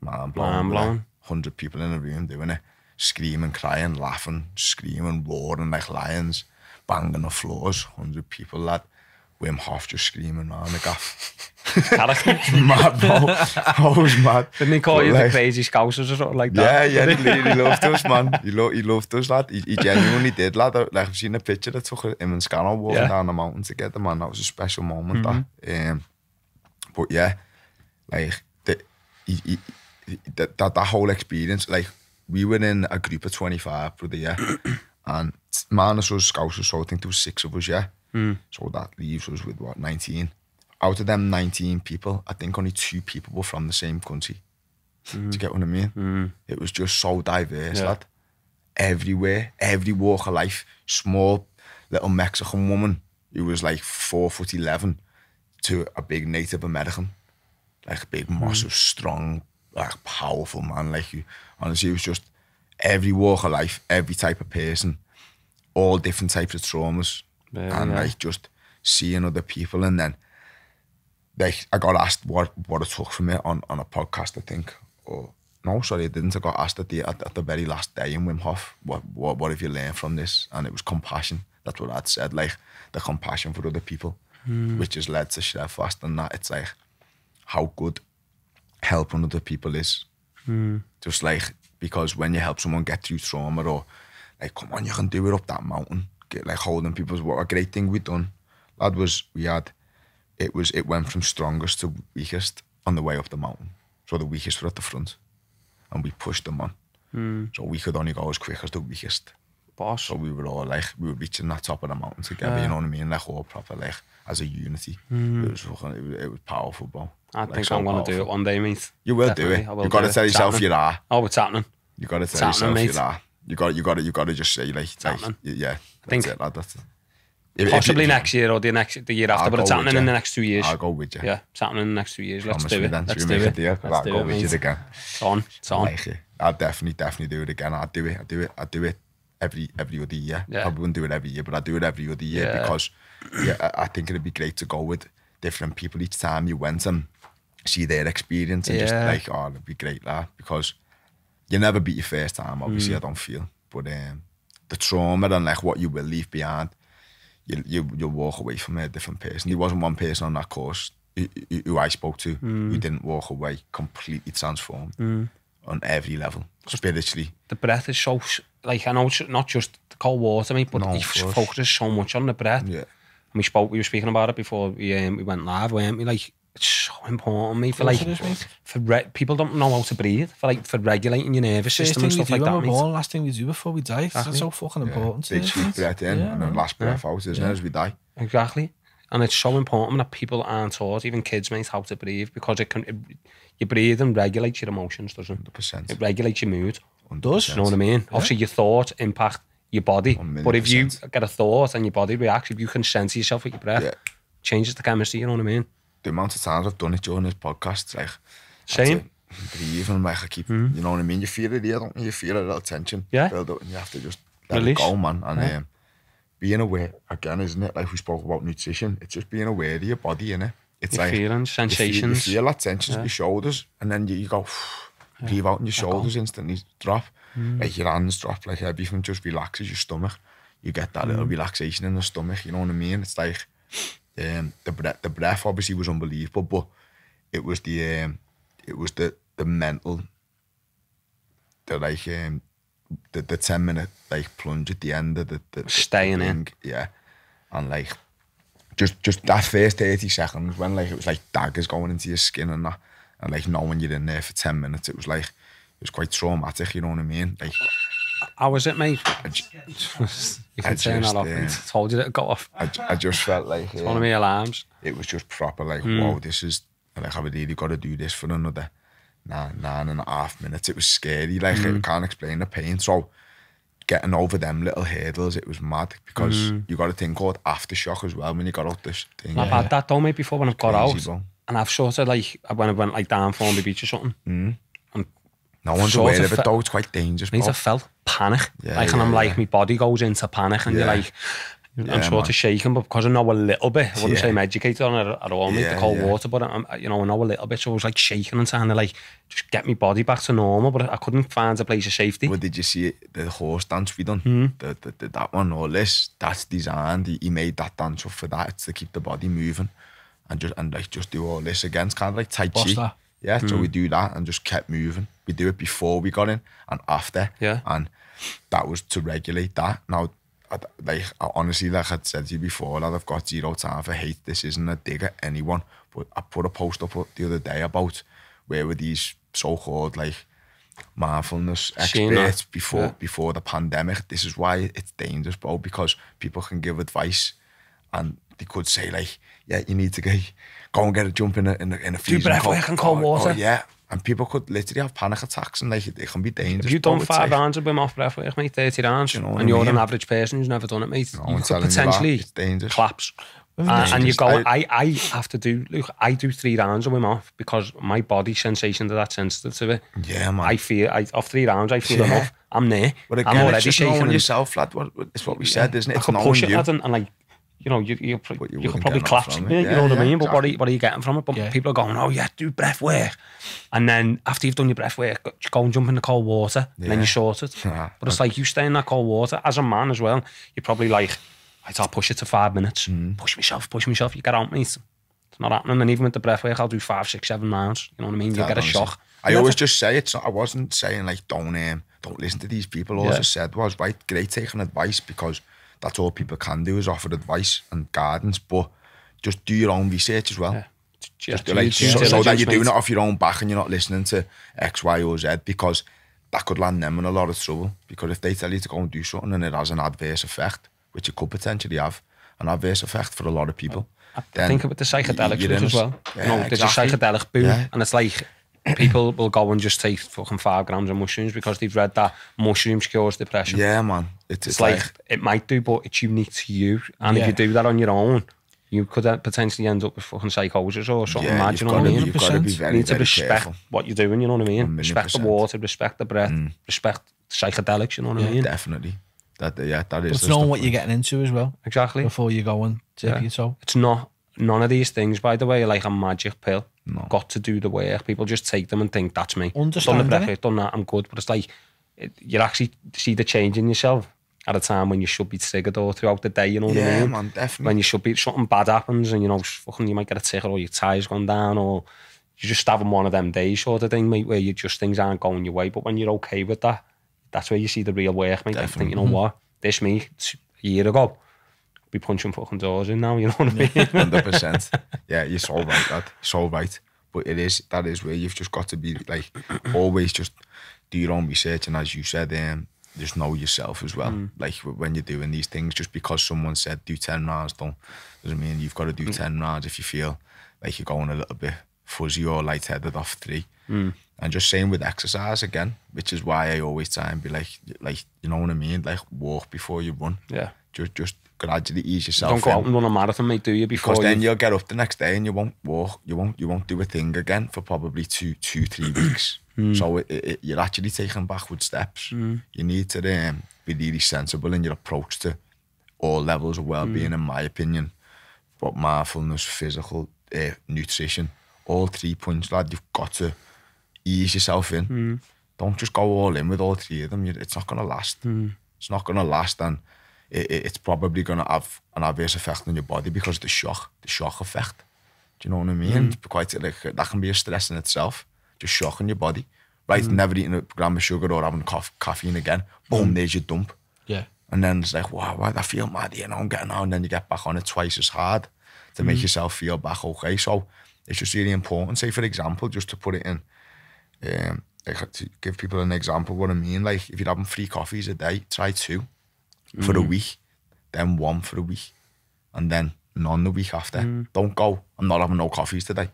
mind blowing. Mind blowing. Hundred people in the room doing it, screaming, crying, laughing, screaming, roaring like lions, banging the floors. Hundred people that. Wim half just screaming around the gaff. [LAUGHS] mad, bro. I was mad. Didn't he call you the crazy scousers or something like that? Yeah, yeah, he, he loved us, man. He, lo he loved us, lad. He, he genuinely did, lad. like, I've seen a picture that took him and Scanner walking yeah. down the mountain together, man. That was a special moment, that. Mm-hmm. Um, But yeah, like the, he, he, the, that that whole experience, like we were in a group of twenty five, for the year, [CLEARS THROAT] and minus us scouts, so I think there was six of us, yeah. Mm. So that leaves us with what nineteen. Out of them nineteen people, I think only two people were from the same country. Mm. Do hmm. you get what I mean? Mm. It was just so diverse, yeah. lad. Everywhere, every walk of life. Small little Mexican woman who was like four foot eleven to a big Native American, like a big, hmm. massive, mm. strong, like powerful man. Like you, honestly, it was just every walk of life, every type of person, all different types of traumas, yeah, and yeah. like just seeing other people. And then, like, I got asked what what I took from it on on a podcast, I think, or no, sorry, I didn't. I got asked at the at, at the very last day in Wim Hof, what what what have you learned from this? And it was compassion. That's what I'd said, like the compassion for other people mm. which is led to share fast and that it's like how good helping other people is. Mm. Just like because when you help someone get through trauma or like come on you can do it up that mountain. Get, like holding people's what a great thing we done. That was we had it was it went from strongest to weakest on the way up the mountain. So the weakest were at the front. And we pushed them on. Mm. So we could only go as quick as the weakest. So we would all like we were reaching that top of the mountain together. Yeah. You know what I mean? Like all proper like as a unity. Mm. It was fucking, it, was powerful, bro. I like, think so I'm gonna powerful. do it one day, mate. You will Definitely, do it. you got to tell yourself you are. Oh, it's happening. You got to tell yourself mate. you are. You got you got to you got to just say like, like yeah. I think it, lad, that's it. If, Possibly if, next year or the next the year after, I'll but it's happening in the next two years. I'll go with you. Yeah, it's happening in the next two years. Let's do it. Let's do it. Let's I'll do go with you again. It's on. It's on. I'll definitely, definitely do it again. I'll do it. I'll do it. I'll do it every every other year. Yeah. Probably wouldn't do it every year, but I do it every other year yeah. because yeah, I, think it'd be great to go with different people each time you went and see their experience and yeah. just like, oh, it'd be great that because you never beat your first time. Obviously, mm. I don't feel, but um, the trauma and like what you will leave behind, you you you walk away from a different person. There wasn't one person on that course who, who I spoke to mm. who didn't walk away completely transformed. Mm. on every level spiritually. The breath is so like I know not just the cold water, mate, but no, he focuses so much on the breath. Yeah. And we spoke, we were speaking about it before we um, we went live, weren't we? Like it's so important, mate. For like for re- people don't know how to breathe. For like for regulating your nervous system and stuff like that. Mate. last thing we do before we die. Exactly. That's so fucking yeah. important. Big deep breath in yeah, and then last breath yeah. out, isn't yeah. it? As we die. Exactly. And it's so important that people aren't taught, even kids, mate, how to breathe because it can. It, your breathing regulates your emotions, doesn't it? 100%. It regulates your mood. 100%. does. You know what I mean? Yeah. Obviously, your thoughts impact your body. But if you get a thought and your body reacts, if you can sense yourself with your breath, yeah. changes the chemistry. You know what I mean? The amount of times I've done it during this podcast, like same. Breathe and like I keep, mm. you know what I mean. You feel it here, you? you? feel a little tension yeah. build up, and you have to just let Release. it go, man. And yeah. um, being aware again, isn't it? Like we spoke about nutrition, it's just being aware of your body, innit? It's your like feelings, sensations. You feel, you feel that tension yeah. your shoulders, and then you, you go. Phew, Breathe out in your shoulders instantly drop. Mm. Like your hands drop like everything just relaxes your stomach. You get that mm. little hmm. relaxation in the stomach, you know what I mean? It's like um, ehm, the breath the breath obviously was unbelievable, but it was the um, it was the the mental the like um, the, the 10 minute like plunge at the end of the, the staying the in yeah and like just just that first 30 seconds when like it was like daggers going into your skin and that And like knowing you're in there for 10 minutes, it was like, it was quite traumatic, you know what I mean? Like, how was it, mate? I just, you can I turn just, that off. I told you that it got off. I, I just felt like... It's uh, one of my alarms. It was just proper like, mm. whoa, this is... Like, I've really got to do this for another nine, nine and a half minutes. It was scary. Like, mm. I hmm. can't explain the pain. So, getting over them little hurdles, it was mad because mm. you got a thing called aftershock as well when you got out this thing. I've yeah. had that though, mate, before when I've got out. Bro and I've sort of like when I went like down the Beach or something. Mm. no one's aware of it though. It's quite dangerous. Means I felt panic. Yeah, like, yeah, and I'm like, my body goes into panic, and you're like, I'm sort man. of shaking, but because I know a little bit, I wouldn't say I'm educated on it at all, Yeah. the cold water, but I'm, you know, I know a little bit, so I was like shaking and trying to like just get my body back to normal, but I couldn't find a place of safety. Well, did you see it? the horse dance we done? Hmm. The, the, the, that one, or this, that's designed, he, he made that dance up for that, it's to keep the body moving and just and like just do all this again. It's kind of like Tai Chi. Yeah, mm. so we hmm. do that and just kept moving. We do it before we got in and after. Yeah. And that was to regulate that. Now, I, like I honestly, like I'd said to you before, that I've got zero time for hate. This isn't a dig at anyone. But I put a post up the other day about where were these so-called like mindfulness experts before yeah. before the pandemic. This is why it's dangerous, bro, because people can give advice and they could say like yeah, you need to go, go and get a jump in a, in a, in a freezing Deep breath, cold, cold oh, water. Or, oh, yeah, and people could literally have panic attacks and like it can be dangerous. If you done five rounds of Wim Hof breathwork, mate, 30 rounds, you know and I mean? you're an average person who's never done it, mate, no, you could potentially you dangerous. collapse. Uh, and you go, I, I have to do, look, I do three rounds of Wim Hof because my body sensation to that sensitive to it. Yeah, man. I feel, I, off three rounds, I feel yeah. enough. I'm there. But again, I'm already it's just shaking. knowing yourself, lad. it's what we said, yeah. isn't it? I it's could push it, lad, and, and like you know, you you, you, you could probably collapse. It, yeah, you know what yeah, I mean? Exactly. But what are, you, what are you getting from it? But yeah. people are going, oh yeah, do breath work, and then after you've done your breath work, go and jump in the cold water, and then you sort it. but it's like you stay in that cold water as a man as well. You're probably like, I'll push it to five minutes. Mm. Push myself, push myself. You get out, mate. It's not happening. And even with the breath work, I'll do five, six, seven miles. You know what I mean? You get a shock. I always just say it's not. I wasn't saying like don't um, don't listen to these people. All I said was right, great taking advice because that's all people can do is offer advice and guidance, but just do your own research as well. Yeah. Just, like, so, so that you're doing it off your own back and you're not listening to X, Y, or Z because that could land them in a lot of trouble. Because if they tell you to go and do something and it has an adverse effect, which it could potentially have an adverse effect for a lot of people. I think about the psychedelics as well. Yeah, no, exactly. there's a psychedelic boom, yeah. and it's like [COUGHS] people will go and just take fucking five grams of mushrooms because they've read that mushrooms cures depression. Yeah, man. It's, it's like, like, it might do, but it's unique to you. And yeah. if you do that on your own, you could uh, potentially end up with fucking psychosis or something. Yeah, Imagine, you know what I mean? You've got to be very, you need to respect careful. what you're doing. You know what I mean? 100%. Respect the water, respect the breath, mm. respect psychedelics. You know what yeah, I mean? Definitely. That yeah, that is. it's knowing what you're getting into as well. Exactly. Before you go and take yeah. It's not none of these things, by the way, are like a magic pill. No. Got to do the work. People just take them and think that's me. Understand done the bracket, done that, I'm good. But it's like it, you actually see the change in yourself at a time when you should be triggered or throughout the day, you know what yeah, I mean? Man, definitely. When you should be something bad happens and you know, fucking you might get a ticket or your tires gone down or you're just having one of them days sort of thing, mate, where you just things aren't going your way. But when you're okay with that, that's where you see the real work, mate. Definitely. I think, you know what? This me a year ago be punching fucking doors in now. You know what I mean? [LAUGHS] Hundred percent. Yeah, you're so right. Dad. You're so right. But it is that is where you've just got to be like [CLEARS THROAT] always just do your own research and as you said, um, just know yourself as well. Mm. Like when you're doing these things, just because someone said do ten rounds, don't doesn't mean you've got to do mm. ten rounds if you feel like you're going a little bit fuzzy or lightheaded off three. Mm. And just same with exercise again, which is why I always try and be like, like you know what I mean, like walk before you run. Yeah. Just, just gradually ease yourself. Don't go out and run a marathon, mate. Do you before? Because then you'll get up the next day and you won't walk. You won't. You won't do a thing again for probably two, two, three weeks. [CLEARS THROAT] Hmm. So it, you're actually taking backward steps. Hmm. You need to um, be really sensible in your approach to all levels of well-being, hmm. in my opinion. But mindfulness, physical, uh, nutrition, all three points, lad. You've got to ease yourself in. Don't just go all in with all three of them. It's not going to last. It's not going to last, and it, it's probably going to have an adverse effect on your body because the shock, the shock effect. Do you know what I mean? Mm. Quite like that can be a stress in itself, just shocking your body. Right, mm. never eating a gram of sugar or having cof- caffeine again. Boom, mm. there's your dump. Yeah. And then it's like, wow, wow, I feel mad, you know, I'm getting out. And then you get back on it twice as hard to make mm. yourself feel back okay. So it's just really important. Say, for example, just to put it in, um, to give people an example what I mean. Like if you're having three coffees a day, try two mm. for a week, then one for a week, and then none the week after. Mm. Don't go. I'm not having no coffees today.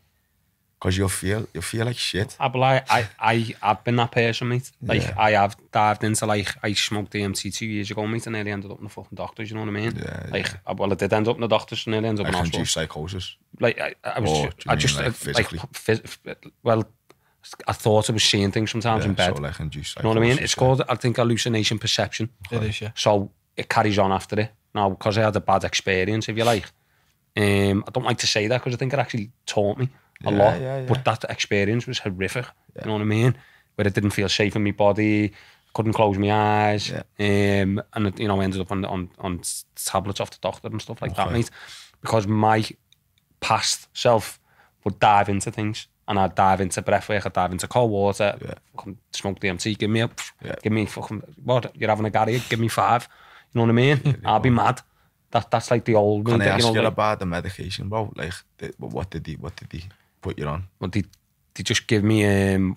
Cause you'll feel you'll feel like shit. I, ah, like, I I I've been that person, mate. Like yeah. I have dived into like I smoked DMT two years ago, mate, and nearly ended up in the fucking doctors. You know what I mean? Yeah. Like yeah. Uh, well, I did end up in the doctors, and nearly ended up like in hospital. psychosis. Like I, I was, or, oh, just, I mean, just like, uh, physically? like phys- well, I thought I was seeing things sometimes yeah, in bed. So like induced you know what I mean? It's yeah. called, I think, hallucination perception. It is, yeah. So it carries on after it. Now, because I had a bad experience, if you like, um, I don't like to say that because I think it actually taught me a yeah, lot. Yeah, yeah. But that experience was horrific. You know what I mean? Where it didn't feel safe in my body, couldn't close my eyes, um, and it, you know ended up on, on on tablets off the doctor and stuff like okay. that, mate. Because my past self would dive into things. And I'd dive into breathwork, I'd dive into cold water, yeah. smoke DMT, give me a, give me fucking, what, you're having a Gary, give me five. You know what I mean? Yeah, I'll be mad. That that's like the old. Can I ask you, know, about the medication, bro? Like, what did he what did he put you on? Well, they they just give me um,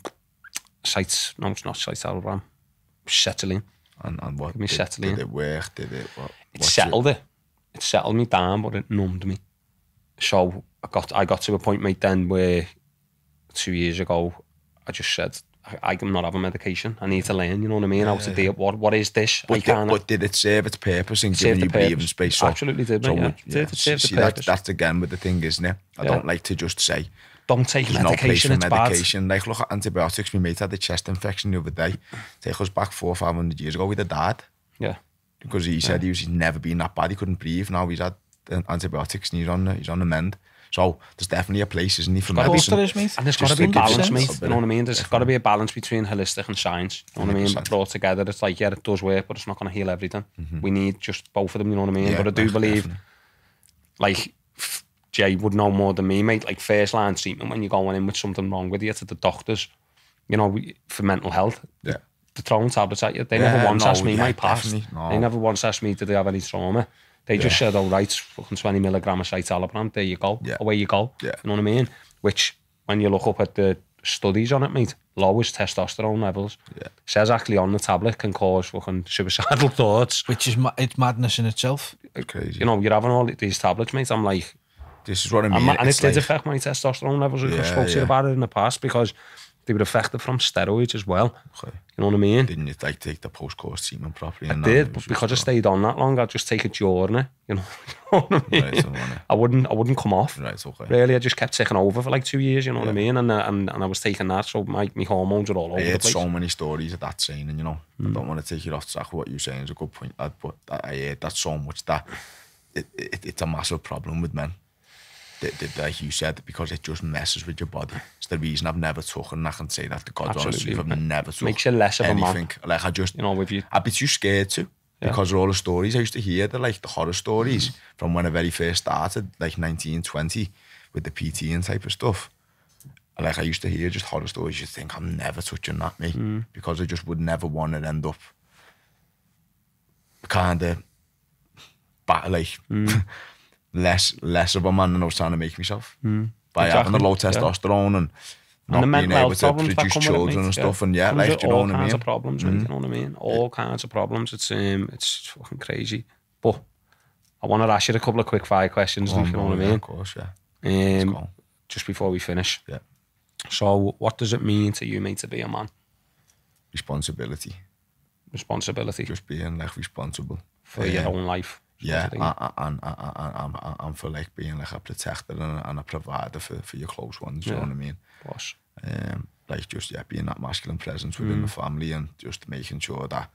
sites. No, it's not ram. Settling. And and what? Give me did, settling. Did it work? Did it? What, it settled it. It settled me down, but it numbed me. So I got I got to a point, mate, then where two years ago I just said I, am not having medication. I need to learn. You know what I mean? Yeah, I was to deal. What what is this? But, I can't. Did, but did it serve its purpose in giving you breathing space? Absolutely did. yeah. See, that's, again with the thing, isn't it? I yeah. don't like to just say. Don't take There's medication. No place for medication. Bad. Like look at antibiotics. My mate had a chest infection the other day. Take us back four or five hundred years ago. with a dad. Yeah. Because he said he was he's never been that bad. He couldn't breathe. Now he's had antibiotics and he's on he's on the mend. So there's definitely a place, isn't there, for medicine? mate. And there's got to be a balance, mate. You know what I mean? There's got to be a balance between holistic and science. You know what I mean? Brought together, it's like, yeah, it does work, but it's not going to heal everything. Mm-hmm. We need just both of them, you know what I mean? Yeah, but I do believe, definitely. like, Jay would know more than me, mate. Like, first line treatment when you're going in with something wrong with you to the doctors, you know, for mental health. Yeah. The throwing tablets at you. They yeah, never once no, asked me yeah, my past. No. They never once asked me, did they have any trauma? They yeah. just said, all right, fucking 20 milligram of citalopram, there you go, yeah. away you go. Yeah. You know what I mean? Which, when you look up at the studies on it, mate, lowest testosterone levels. Yeah. Says actually on the tablet can cause fucking suicidal [LAUGHS] thoughts. Which is ma it's madness in itself. It's crazy. You know, you're having all these tablets, mate, I'm like... This is what I mean. and it's it like... did affect my testosterone levels. Yeah, I spoke yeah. to you about it in the past because they would affect it from steroids as well. Okay. You know what I mean? Didn't you like take the post course treatment properly? I did, but because I stayed on that long, I'd just take a journey. You know, [LAUGHS] you know what I mean? Right, I wouldn't, I wouldn't come off. Right, okay. Really, I just kept taking over for like two years. You know yeah. what I mean? And, uh, and and I was taking that, so my, my hormones were all over. I heard so many stories of that saying, and you know, mm. I don't want to take it off track. What you're saying is a good point, uh, but uh, I heard that so much that it, it, it's a massive problem with men like you said, because it just messes with your body. It's the reason I've never took, and I can say that to God Absolutely. I've never took Makes you less of anything. a man. Like I just, you know, with you, I'd be too scared to yeah. because of all the stories I used to hear, the like the horror stories mm-hmm. from when I very first started, like nineteen twenty, with the PT and type of stuff. Like I used to hear just horror stories. You think I'm never touching that, me, mm because I just would never want to end up kind of, like. mm [LAUGHS] less less of a man than I was trying to make myself mm. by exactly. having the low testosterone yeah. and not and being able to produce children and stuff. Yeah. And yeah, like, you hmm. know what I mean? All kinds of problems, mm. you know what I mean? All kinds of problems. It's um, it's fucking crazy. But I want to ask you a couple of quick fire questions, if you know what I mean? Of course, yeah. Um, just before we finish. Yeah. So, what does it mean to you, mate, to be a man? Responsibility. Responsibility. Just being like responsible for your own life yeah, and, I'm and, and, for like being like a protector and, a provider for, for your close ones, you know what I mean? Boss. Um, like just yeah, being that masculine presence within the mm. family and just making sure that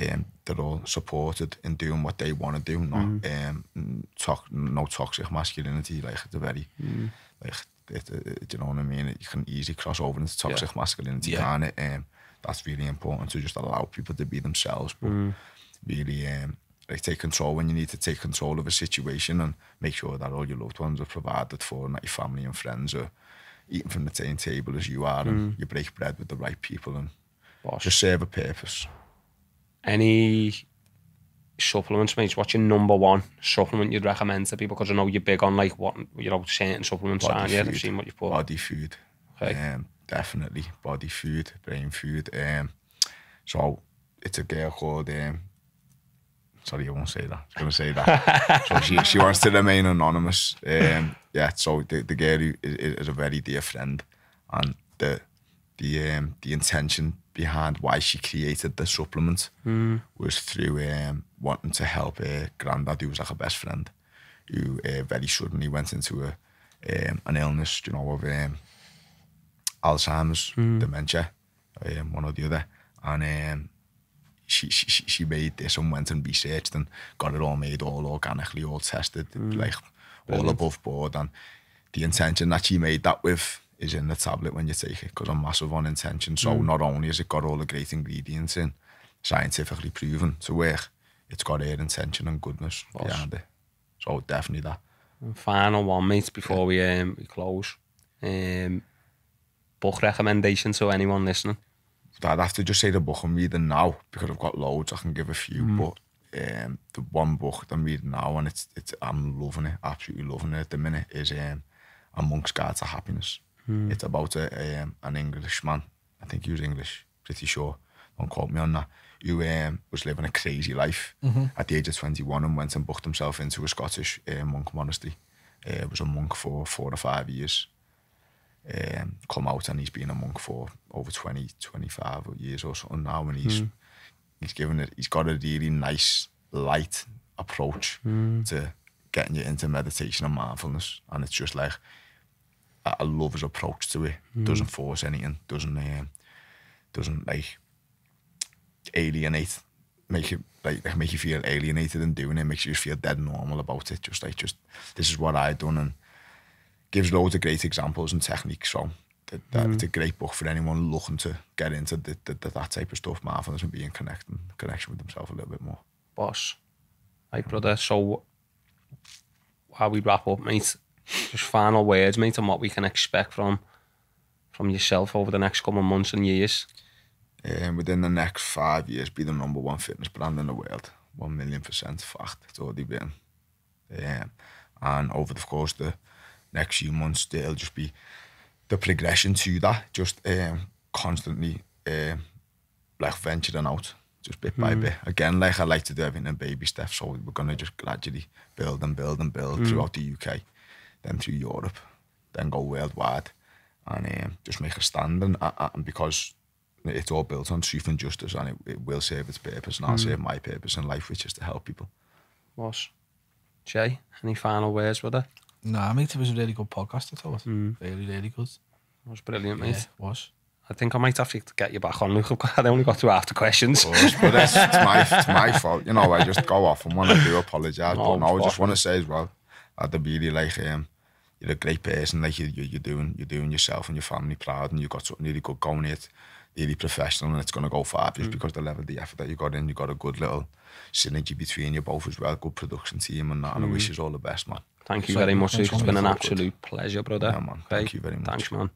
um, ehm, they're all supported in doing what they want to do, not um, no toxic masculinity. Like the very mm. like it, it, you know what I mean? You can easily cross over into toxic masculinity, yeah. can it? Um, ehm, that's really important to just allow people to be themselves, but really um, like, take control when you need to take control of a situation and make sure that all your loved ones are provided for and that your family and friends are eating from the same table as you are mm. and you break bread with the right people and Bosh. just serve a purpose. Any supplements, mate? What's your number one supplement you'd recommend to people? Because I know you're big on like what you know certain supplements. Body Yeah, I've seen what you put. Body food, okay. Um, definitely body food, brain food. Um, so it's a girl called um, sorry, I won't say that. I going to say that. so she, she wants to remain anonymous. Um, yeah, so the, the girl is a very dear friend and the the um, the intention behind why she created the supplement mm. was through um, wanting to help her granddad, who was like a best friend, who uh, very suddenly went into a um, an illness, you know, of um, Alzheimer's, mm. dementia, um, one or the other, and um, she, she she made this and went and researched and got it all made all organically, all tested, mm. like Brilliant. all above board. And the intention that she made that with is in the tablet when you take it because I'm massive on intention. So mm. not only has it got all the great ingredients in, scientifically proven to work, it's got air intention and goodness Boss. behind it. So definitely that. final one, mate, before yeah. we um, we close. Um, book recommendation to anyone listening. I'd have to just say the book I'm reading now because I've got loads. I can give a few, mm. but um, the one book that I'm reading now and it's it's I'm loving it, absolutely loving it at the minute is um, A Monk's Guide to Happiness. Mm. It's about a, a, um, an Englishman. I think he was English, pretty sure. Don't quote me on that. Who um, was living a crazy life mm-hmm. at the age of 21 and went and booked himself into a Scottish uh, monk monastery. Uh, was a monk for four or five years um, come out and he's been a monk for over 20, 25 years or so now and he's mm. he's given it he's got a really nice light approach mm. to getting you into meditation and mindfulness and it's just like I love his approach to it mm. doesn't force anything doesn't um, doesn't like alienate make it like make you feel alienated in doing it makes you feel dead normal about it just like just this is what I done and gives loads of great examples and techniques from. That, that mm. It's a great book for anyone looking to get into the, the, the, that type of stuff, mindfulness and being in connection with themselves a little bit more. Boss, hey brother, so how we wrap up, mate, just final words, mate, on what we can expect from from yourself over the next couple of months and years. Um, within the next five years, be the number one fitness brand in the world. One million percent fact, it's already been. Um, and over the course of the next few months, it'll just be the progression to that, just um, constantly um, like venturing out just bit mm. by hmm. bit. Again, like I like to do everything in baby steps, so we're going to just gradually build and build and build mm. throughout the UK, then through Europe, then go worldwide and um, just make a stand. And, and, because it's all built on truth and justice and it, it will serve its purpose and I'll mm. serve my purpose in life, which is to help people. Was. Jay, any final words with it? Nah, mate, it was a really good podcast. I thought mm. really, really good. It was brilliant, mate. Yeah, it was. I think I might have to get you back on, Luke. I only got to after questions. Course, but it's, it's, my, it's my fault. You know, I just go off and when I do apologise. No, but oh, no, I just want to say as well, I'd really like um, you're a great person. Like you, you, are doing, you're doing yourself and your family proud, and you've got something really good going. It really professional, and it's going to go far just mm. because the level, the effort that you got in, you got a good little synergy between you both as well. Good production team, and that. And mm. I wish you all the best, man. Thank you so, very much. It's been an absolute pleasure, brother. Yeah, man. Thank hey, you very much. Thanks, man.